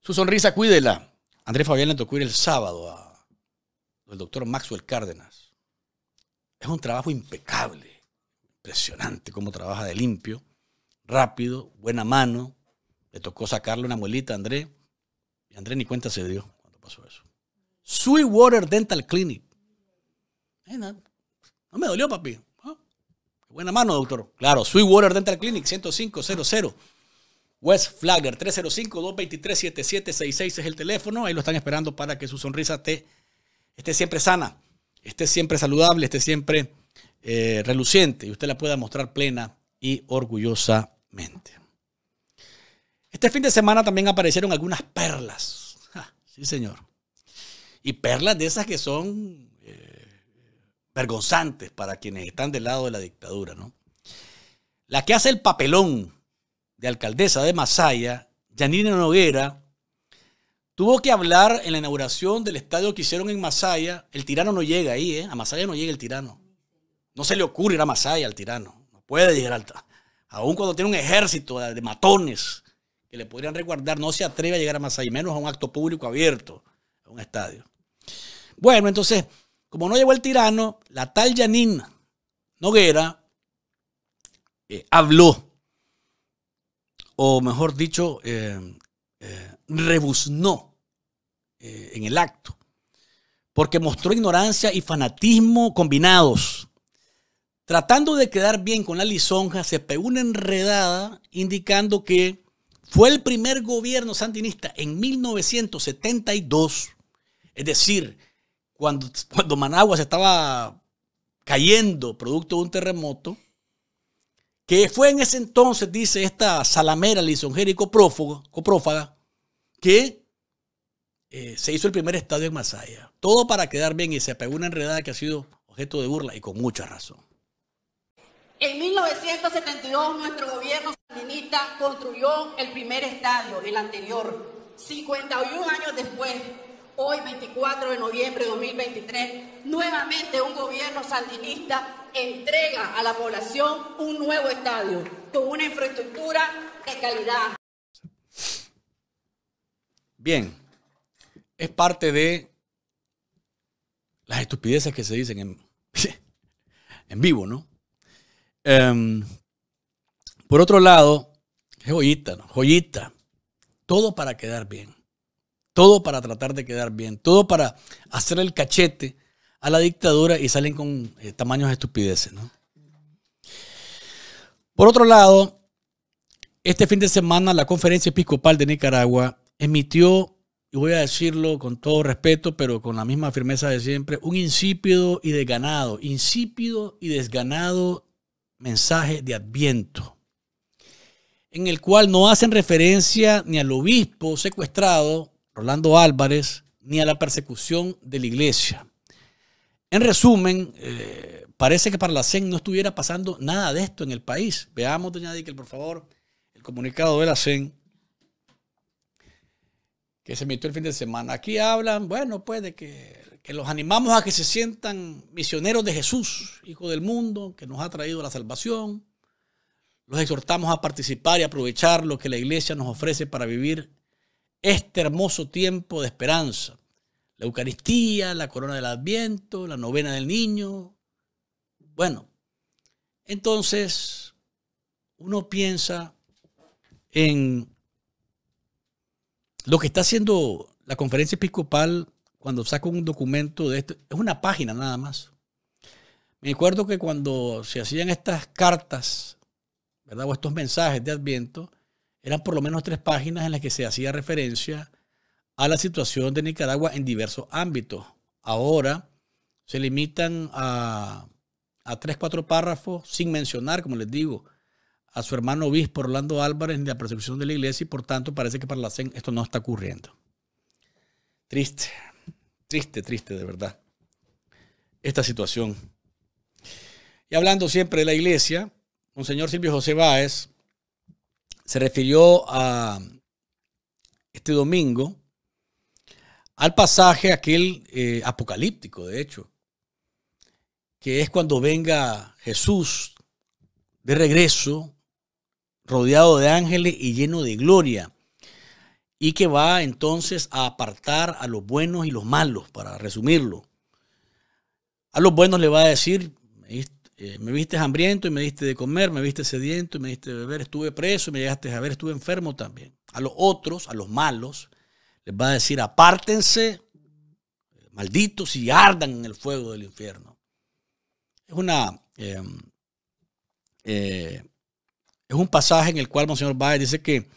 Su sonrisa, cuídela. Andrés Fabián le tocó ir el sábado al doctor Maxwell Cárdenas. Es un trabajo impecable, impresionante cómo trabaja de limpio, rápido, buena mano. Le tocó sacarle una muelita a Andrés. Y Andrés ni cuenta se dio cuando pasó eso. Sweetwater Dental Clinic. Eh, no me dolió, papi. Buena mano, doctor. Claro, Sweetwater Dental Clinic, 10500. West Flagger 305-223-7766 es el teléfono. Ahí lo están esperando para que su sonrisa te, esté siempre sana, esté siempre saludable, esté siempre eh, reluciente y usted la pueda mostrar plena y orgullosamente. Este fin de semana también aparecieron algunas perlas. sí, señor. Y perlas de esas que son vergonzantes para quienes están del lado de la dictadura, ¿no? La que hace el papelón de alcaldesa de Masaya, Janine Noguera, tuvo que hablar en la inauguración del estadio que hicieron en Masaya. El tirano no llega ahí, ¿eh? A Masaya no llega el tirano. No se le ocurre ir a Masaya al tirano. No puede llegar al... Aún cuando tiene un ejército de matones que le podrían resguardar, no se atreve a llegar a Masaya, menos a un acto público abierto, a un estadio. Bueno, entonces, como no llegó el tirano, la tal Janine Noguera eh, habló, o mejor dicho, eh, eh, rebuznó en el acto, porque mostró ignorancia y fanatismo combinados. Tratando de quedar bien con la lisonja, se pegó una enredada indicando que fue el primer gobierno sandinista en 1972, es decir, cuando, Managua se estaba cayendo producto de un terremoto, que fue en ese entonces, dice esta salamera lisonjera y coprófaga, que eh, se hizo el primer estadio en Masaya. Todo para quedar bien y se pegó una enredada que ha sido objeto de burla y con mucha razón. En 1972 nuestro gobierno sandinista construyó el primer estadio, el anterior. 51 años después, hoy 24 de noviembre de 2023, nuevamente un gobierno sandinista entrega a la población un nuevo estadio con una infraestructura de calidad. Bien, es parte de las estupideces que se dicen en, en vivo, ¿no? Em, por otro lado, joyita, ¿no? joyita, todo para quedar bien todo para tratar de quedar bien, todo para hacer el cachete a la dictadura y salen con eh, tamaños de estupideces. Por otro lado, este fin de semana la Conferencia Episcopal de Nicaragua emitió, y voy a decirlo con todo respeto, pero con la misma firmeza de siempre, un insípido y desganado, insípido y desganado mensaje de adviento, en el cual no hacen referencia ni al obispo secuestrado Rolando Álvarez, ni a la persecución de la iglesia. En resumen, eh, parece que para la CEN no estuviera pasando nada de esto en el país. Veamos, doña Díquel, por favor, el comunicado de la CEN que se emitió el fin de semana. Aquí hablan, bueno, pues de que, que los animamos a que se sientan misioneros de Jesús, Hijo del Mundo, que nos ha traído la salvación. Los exhortamos a participar y aprovechar lo que la iglesia nos ofrece para vivir este hermoso tiempo de esperanza. La Eucaristía, la corona del Adviento, la novena del niño. Bueno, entonces uno piensa en lo que está haciendo la conferencia episcopal cuando saca un documento de esto. Es una página nada más. Me acuerdo que cuando se hacían estas cartas, ¿verdad? O estos mensajes de Adviento, eran por lo menos tres páginas en las que se hacía referencia a la situación de Nicaragua en diversos ámbitos. Ahora se limitan a, tres, cuatro párrafos sin mencionar, como les digo, a su hermano obispo Orlando Álvarez de la persecución de la iglesia y por tanto parece que para la CEN esto no está ocurriendo. Triste, triste, triste de verdad esta situación. Y hablando siempre de la iglesia, Monseñor Silvio José Báez se refirió a este domingo al pasaje aquel eh, apocalíptico, de hecho, que es cuando venga Jesús de regreso, rodeado de ángeles y lleno de gloria, y que va entonces a apartar a los buenos y los malos, para resumirlo. A los buenos le va a decir, eh, me viste hambriento y me diste de comer, me viste sediento y me diste de beber, estuve preso y me llegaste a ver, estuve enfermo también. A los otros, a los malos, les va a decir, apártense, malditos, y ardan en el fuego del infierno. Es una... Em, eh, es un pasaje en el cual Monseñor Báez dice que eh,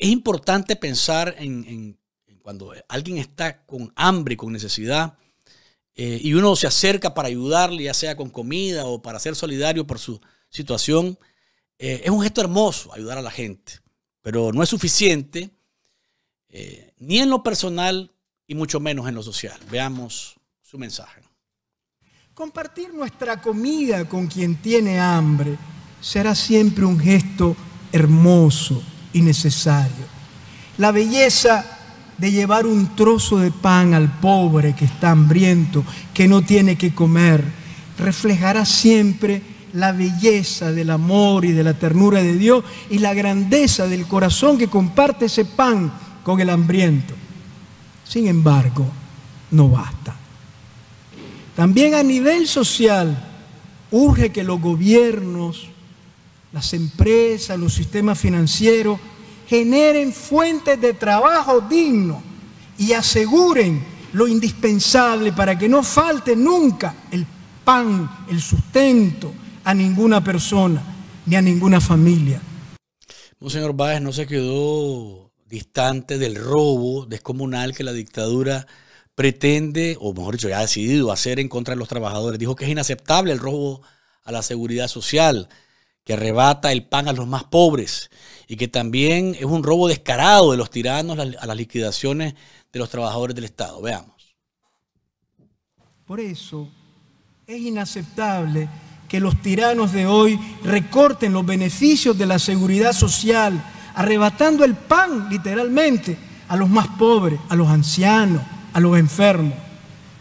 es importante pensar en, cuando alguien está con hambre, y con necesidad, eh, y uno se acerca para ayudarle, ya sea con comida o para ser solidario por su situación, eh, es un gesto hermoso ayudar a la gente, pero no es suficiente eh, ni en lo personal y mucho menos en lo social. Veamos su mensaje. Compartir nuestra comida con quien tiene hambre será siempre un gesto hermoso y necesario. La belleza de llevar un trozo de pan al pobre que está hambriento, que no tiene que comer, reflejará siempre la belleza del amor y de la ternura de Dios y la grandeza del corazón que comparte ese pan con el hambriento. Sin embargo, no basta. También a nivel social, urge que los gobiernos, las empresas, los sistemas financieros, generen fuentes de trabajo digno y aseguren lo indispensable para que no falte nunca el pan, el sustento a ninguna persona ni a ninguna familia. Monseñor Báez no se quedó distante del robo descomunal que la dictadura pretende, o mejor dicho, ya ha decidido hacer en contra de los trabajadores. Dijo que es inaceptable el robo a la seguridad social, que arrebata el pan a los más pobres y que también es un robo descarado de los tiranos a las liquidaciones de los trabajadores del Estado. Veamos. Por eso es inaceptable que los tiranos de hoy recorten los beneficios de la seguridad social, arrebatando el pan literalmente a los más pobres, a los ancianos, a los enfermos.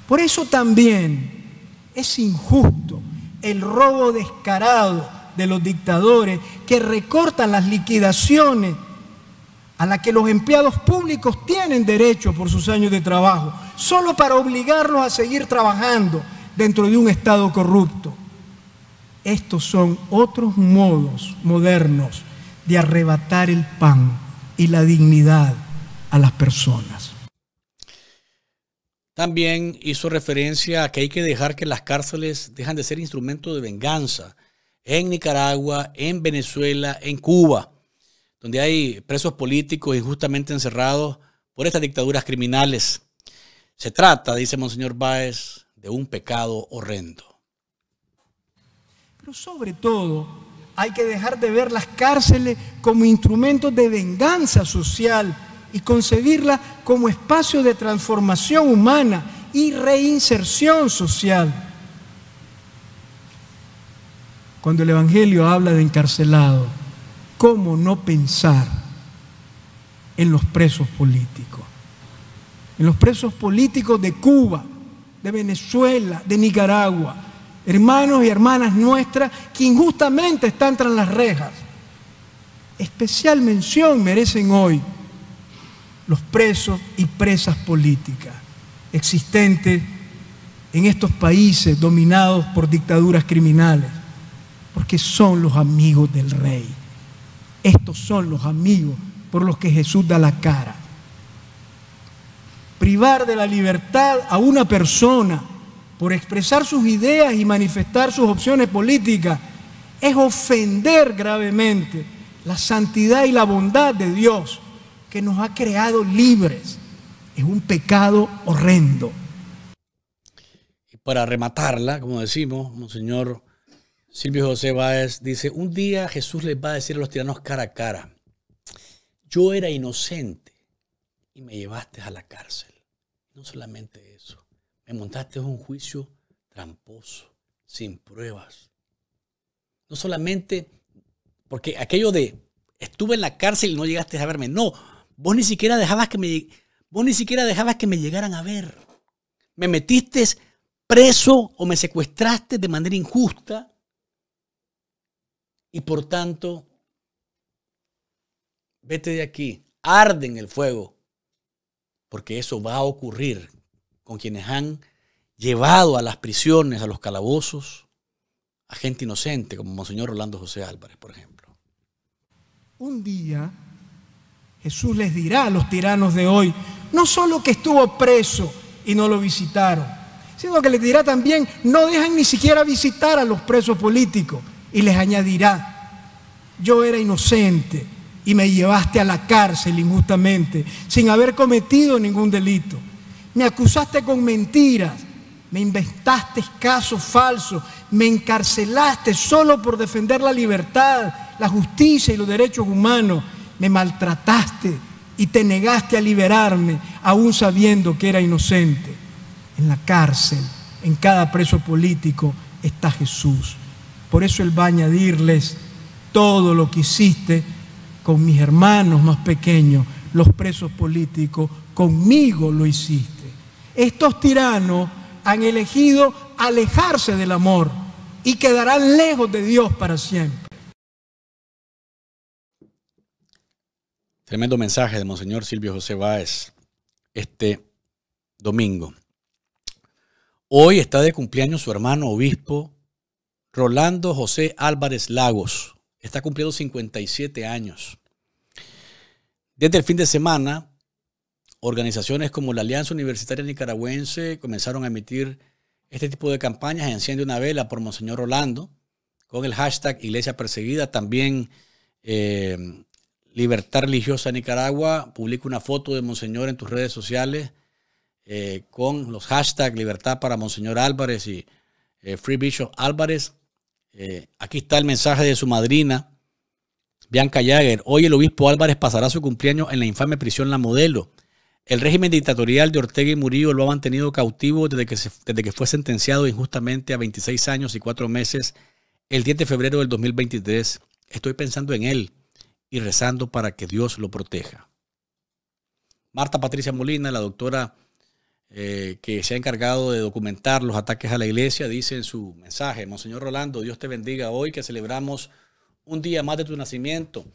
Por eso también es injusto el robo descarado de los dictadores que recortan las liquidaciones a las que los empleados públicos tienen derecho por sus años de trabajo, solo para obligarlos a seguir trabajando dentro de un Estado corrupto. Estos son otros modos modernos de arrebatar el pan y la dignidad a las personas. También hizo referencia a que hay que dejar que las cárceles dejan de ser instrumento de venganza en Nicaragua, en Venezuela, en Cuba, donde hay presos políticos injustamente encerrados por estas dictaduras criminales. Se trata, dice Monseñor Báez, de un pecado horrendo. Pero sobre todo, hay que dejar de ver las cárceles como instrumentos de venganza social y concebirlas como espacio de transformación humana y reinserción social cuando el Evangelio habla de encarcelado, ¿cómo no pensar en los presos políticos? En los presos políticos de Cuba, de Venezuela, de Nicaragua, hermanos y hermanas nuestras que injustamente están tras las rejas. Especial mención merecen hoy los presos y presas políticas existentes en estos países dominados por dictaduras criminales porque son los amigos del rey. Estos son los amigos por los que Jesús da la cara. Privar de la libertad a una persona por expresar sus ideas y manifestar sus opciones políticas es ofender gravemente la santidad y la bondad de Dios que nos ha creado libres. Es un pecado horrendo. Y para rematarla, como decimos, Monseñor Silvio José Báez dice, un día Jesús les va a decir a los tiranos cara a cara, yo era inocente y me llevaste a la cárcel. No solamente eso, me montaste un juicio tramposo, sin pruebas. No solamente porque aquello de estuve en la cárcel y no llegaste a verme, no, vos ni siquiera dejabas que me, vos ni siquiera dejabas que me llegaran a ver. Me metiste preso o me secuestraste de manera injusta y por tanto, vete de aquí, arde en el fuego, porque eso va a ocurrir con quienes han llevado a las prisiones, a los calabozos, a gente inocente, como Monseñor Rolando José Álvarez, por ejemplo. Un día Jesús les dirá a los tiranos de hoy, no solo que estuvo preso y no lo visitaron, sino que les dirá también, no dejan ni siquiera visitar a los presos políticos y les añadirá, yo era inocente y me llevaste a la cárcel injustamente, sin haber cometido ningún delito. Me acusaste con mentiras, me inventaste casos falsos, me encarcelaste solo por defender la libertad, la justicia y los derechos humanos, me maltrataste y te negaste a liberarme, aún sabiendo que era inocente. En la cárcel, en cada preso político, está Jesús por eso Él va a añadirles todo lo que hiciste con mis hermanos más pequeños, los presos políticos, conmigo lo hiciste. Estos tiranos han elegido alejarse del amor y quedarán lejos de Dios para siempre. Tremendo mensaje de Monseñor Silvio José Báez este domingo. Hoy está de cumpleaños su hermano obispo Rolando José Álvarez Lagos. Está cumpliendo 57 años. Desde el fin de semana, organizaciones como la Alianza Universitaria Nicaragüense comenzaron a emitir este tipo de campañas. Enciende una vela por Monseñor Rolando con el hashtag Iglesia Perseguida. También eh, Libertad Religiosa Nicaragua publica una foto de Monseñor en tus redes sociales eh, con los hashtags Libertad para Monseñor Álvarez y eh, Free Bishop Álvarez. Eh, aquí está el mensaje de su madrina, Bianca Jagger. Hoy el obispo Álvarez pasará su cumpleaños en la infame prisión La Modelo. El régimen dictatorial de Ortega y Murillo lo ha mantenido cautivo desde que, desde que fue sentenciado injustamente a 26 años y 4 meses el 10 de febrero del 2023. Estoy pensando en él y rezando para que Dios lo proteja. Marta Patricia Molina, la doctora eh, que se ha encargado de documentar los ataques a la iglesia, dice en su mensaje, Monseñor Rolando, Dios te bendiga hoy que celebramos un día más de tu nacimiento.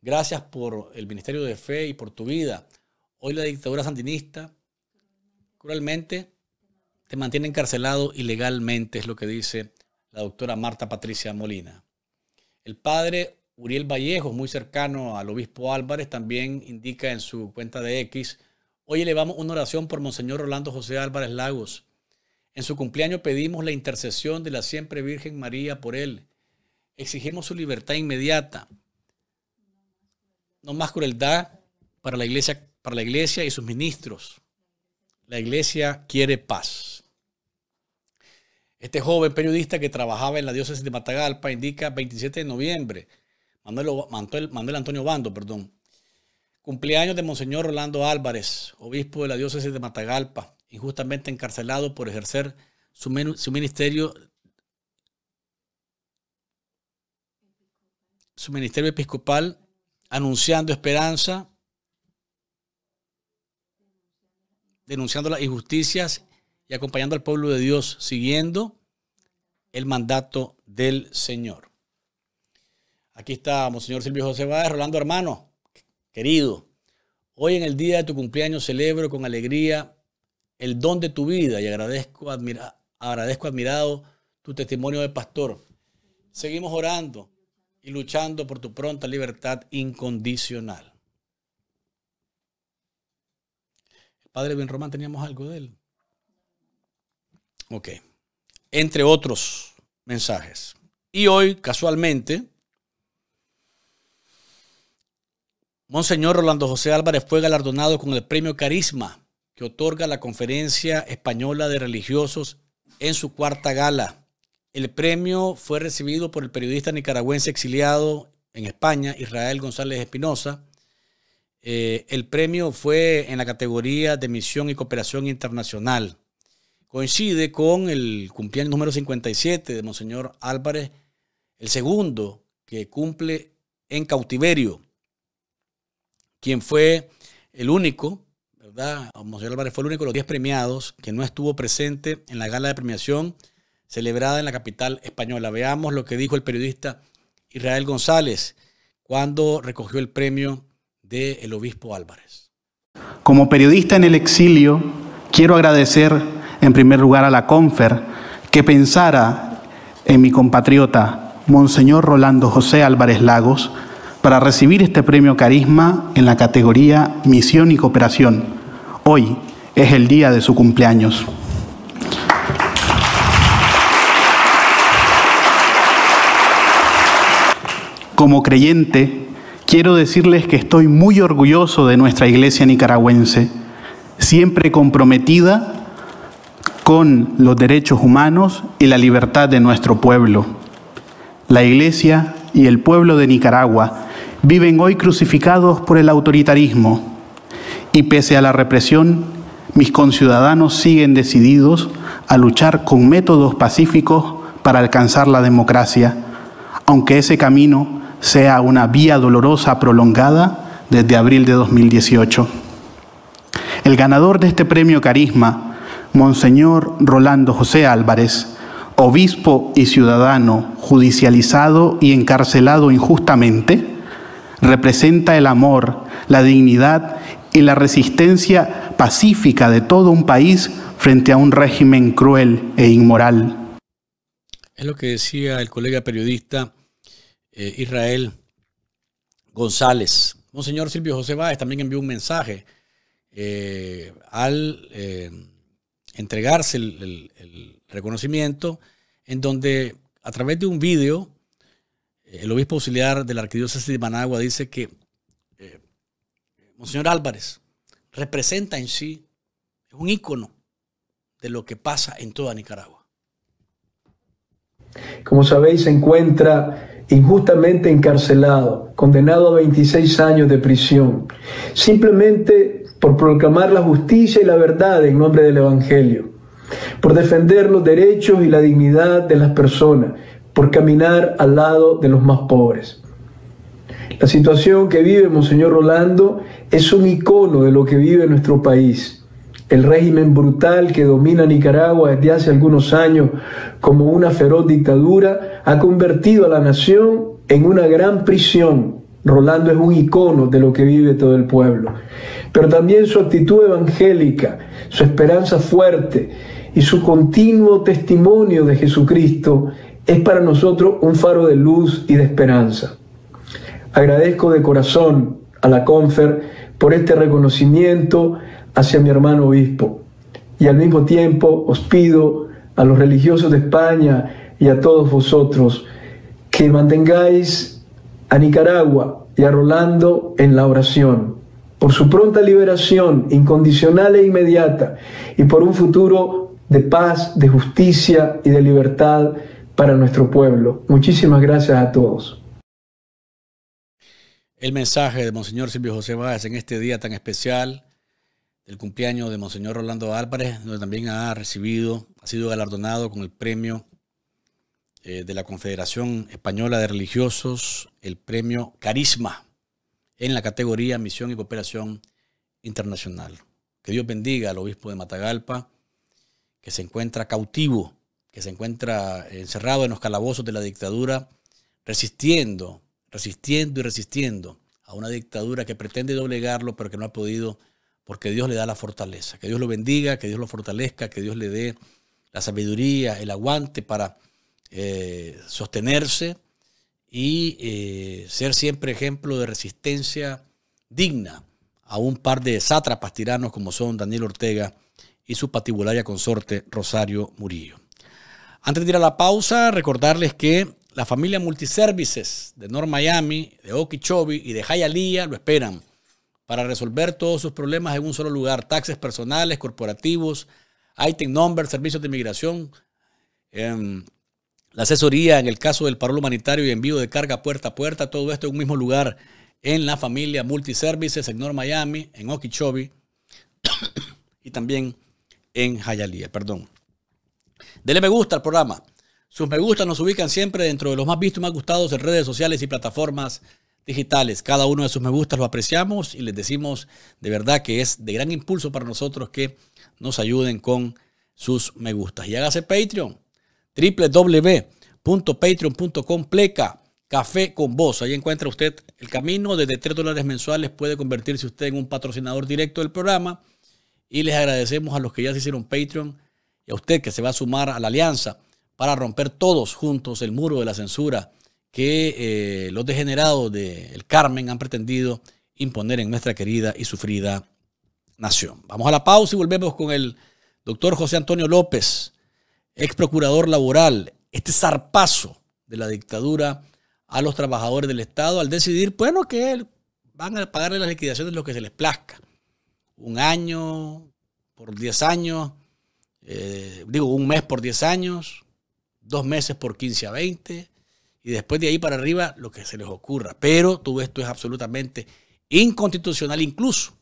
Gracias por el Ministerio de Fe y por tu vida. Hoy la dictadura sandinista, cruelmente te mantiene encarcelado ilegalmente, es lo que dice la doctora Marta Patricia Molina. El padre Uriel Vallejo, muy cercano al obispo Álvarez, también indica en su cuenta de X Hoy elevamos una oración por Monseñor Rolando José Álvarez Lagos. En su cumpleaños pedimos la intercesión de la siempre Virgen María por él. Exigimos su libertad inmediata. No más crueldad para la iglesia, para la iglesia y sus ministros. La iglesia quiere paz. Este joven periodista que trabajaba en la diócesis de Matagalpa indica 27 de noviembre, Manuel Antonio Bando, perdón, Cumpleaños de Monseñor Rolando Álvarez, obispo de la diócesis de Matagalpa, injustamente encarcelado por ejercer su, ministerio su ministerio episcopal anunciando esperanza, denunciando las injusticias y acompañando al pueblo de Dios, siguiendo el mandato del Señor. Aquí está Monseñor Silvio José Báez, Rolando Hermano. Querido, hoy en el día de tu cumpleaños celebro con alegría el don de tu vida y agradezco, agradezco admirado tu testimonio de pastor. Seguimos orando y luchando por tu pronta libertad incondicional. El padre Ben Román, teníamos algo de él. Ok. Entre otros mensajes. Y hoy, casualmente, Monseñor Rolando José Álvarez fue galardonado con el premio Carisma que otorga la Conferencia Española de Religiosos en su cuarta gala. El premio fue recibido por el periodista nicaragüense exiliado en España, Israel González Espinosa. Eh, el premio fue en la categoría de Misión y Cooperación Internacional. Coincide con el cumpleaños número 57 de Monseñor Álvarez, el segundo que cumple en cautiverio quien fue el único, ¿verdad? Monseñor Álvarez fue el único de los 10 premiados que no estuvo presente en la gala de premiación celebrada en la capital española. Veamos lo que dijo el periodista Israel González cuando recogió el premio del el obispo Álvarez. Como periodista en el exilio, quiero agradecer en primer lugar a la CONFER que pensara en mi compatriota, Monseñor Rolando José Álvarez Lagos, para recibir este premio Carisma en la categoría Misión y Cooperación. Hoy es el día de su cumpleaños. Como creyente, quiero decirles que estoy muy orgulloso de nuestra iglesia nicaragüense, siempre comprometida con los derechos humanos y la libertad de nuestro pueblo. La iglesia y el pueblo de Nicaragua viven hoy crucificados por el autoritarismo y pese a la represión, mis conciudadanos siguen decididos a luchar con métodos pacíficos para alcanzar la democracia, aunque ese camino sea una vía dolorosa prolongada desde abril de 2018. El ganador de este premio Carisma, Monseñor Rolando José Álvarez, obispo y ciudadano judicializado y encarcelado injustamente, representa el amor, la dignidad y la resistencia pacífica de todo un país frente a un régimen cruel e inmoral. Es lo que decía el colega periodista eh, Israel González. Monseñor Silvio José Báez también envió un mensaje eh, al eh, entregarse el, el reconocimiento en donde a través de un vídeo eh, el obispo auxiliar de la arquidiócesis de Managua dice que eh, Monseñor Álvarez representa en sí, un ícono de lo que pasa en toda Nicaragua. Como sabéis, se encuentra injustamente encarcelado, condenado a 26 años de prisión, simplemente por proclamar la justicia y la verdad en nombre del Evangelio, por defender los derechos y la dignidad de las personas por caminar al lado de los más pobres. La situación que vive Monseñor Rolando es un icono de lo que vive nuestro país. El régimen brutal que domina Nicaragua desde hace algunos años como una feroz dictadura ha convertido a la nación en una gran prisión. Rolando es un icono de lo que vive todo el pueblo. Pero también su actitud evangélica, su esperanza fuerte y su continuo testimonio de Jesucristo es para nosotros un faro de luz y de esperanza. Agradezco de corazón a la Confer por este reconocimiento hacia mi hermano obispo. Y al mismo tiempo os pido a los religiosos de España y a todos vosotros que mantengáis a Nicaragua y a Rolando en la oración por su pronta liberación incondicional e inmediata y por un futuro de paz, de justicia y de libertad para nuestro pueblo. Muchísimas gracias a todos. El mensaje de Monseñor Silvio José Vázquez. en este día tan especial del cumpleaños de Monseñor Rolando Álvarez, donde también ha recibido, ha sido galardonado con el premio eh, de la Confederación Española de Religiosos, el premio Carisma, en la categoría Misión y Cooperación Internacional. Que Dios bendiga al obispo de Matagalpa, que se encuentra cautivo que se encuentra encerrado en los calabozos de la dictadura, resistiendo, resistiendo y resistiendo a una dictadura que pretende doblegarlo, pero que no ha podido, porque Dios le da la fortaleza. Que Dios lo bendiga, que Dios lo fortalezca, que Dios le dé la sabiduría, el aguante para eh, sostenerse y eh, ser siempre ejemplo de resistencia digna a un par de sátrapas tiranos como son Daniel Ortega y su patibularia consorte Rosario Murillo. Antes de ir a la pausa, recordarles que la familia Multiservices de North Miami, de Okeechobee y de Hialeah lo esperan para resolver todos sus problemas en un solo lugar. Taxes personales, corporativos, item number, servicios de inmigración, em, la asesoría en el caso del paro humanitario y envío de carga puerta a puerta. Todo esto en un mismo lugar en la familia Multiservices en North Miami, en Okeechobee y también en Hialeah. Perdón. Dele me gusta al programa. Sus me gustas nos ubican siempre dentro de los más vistos y más gustados en redes sociales y plataformas digitales. Cada uno de sus me gustas lo apreciamos y les decimos de verdad que es de gran impulso para nosotros que nos ayuden con sus me gustas. Y hágase Patreon, www.patreon.com pleca café con vos. Ahí encuentra usted el camino. Desde 3 dólares mensuales puede convertirse usted en un patrocinador directo del programa. Y les agradecemos a los que ya se hicieron Patreon a usted que se va a sumar a la alianza para romper todos juntos el muro de la censura que eh, los degenerados del Carmen han pretendido imponer en nuestra querida y sufrida nación. Vamos a la pausa y volvemos con el doctor José Antonio López, ex procurador laboral, este zarpazo de la dictadura a los trabajadores del Estado al decidir, bueno, que van a pagarle las liquidaciones lo que se les plazca. Un año, por diez años, eh, digo, un mes por 10 años, dos meses por 15 a 20, y después de ahí para arriba lo que se les ocurra. Pero todo esto es absolutamente inconstitucional incluso.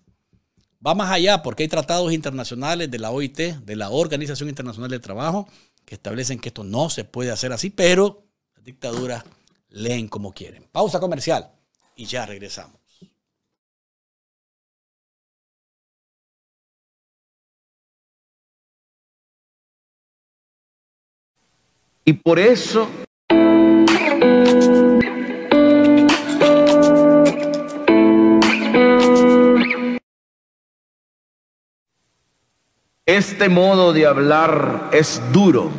Va más allá porque hay tratados internacionales de la OIT, de la Organización Internacional del Trabajo, que establecen que esto no se puede hacer así, pero las dictaduras leen como quieren. Pausa comercial y ya regresamos. Y por eso... Este modo de hablar es duro.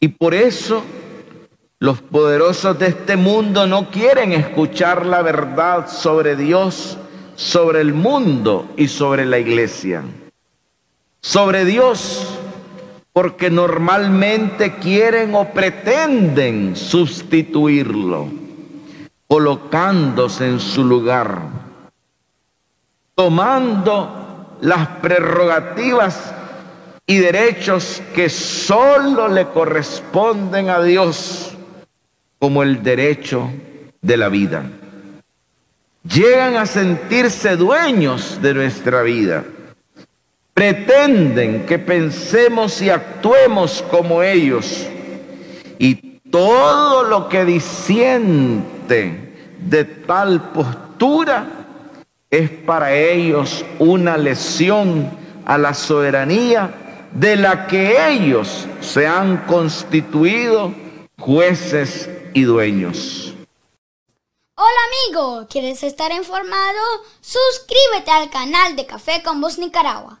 Y por eso los poderosos de este mundo no quieren escuchar la verdad sobre Dios, sobre el mundo y sobre la iglesia sobre Dios porque normalmente quieren o pretenden sustituirlo, colocándose en su lugar, tomando las prerrogativas y derechos que sólo le corresponden a Dios, como el derecho de la vida. Llegan a sentirse dueños de nuestra vida Pretenden que pensemos y actuemos como ellos. Y todo lo que disiente de tal postura es para ellos una lesión a la soberanía de la que ellos se han constituido jueces y dueños. Hola amigo, ¿quieres estar informado? Suscríbete al canal de Café con Voz Nicaragua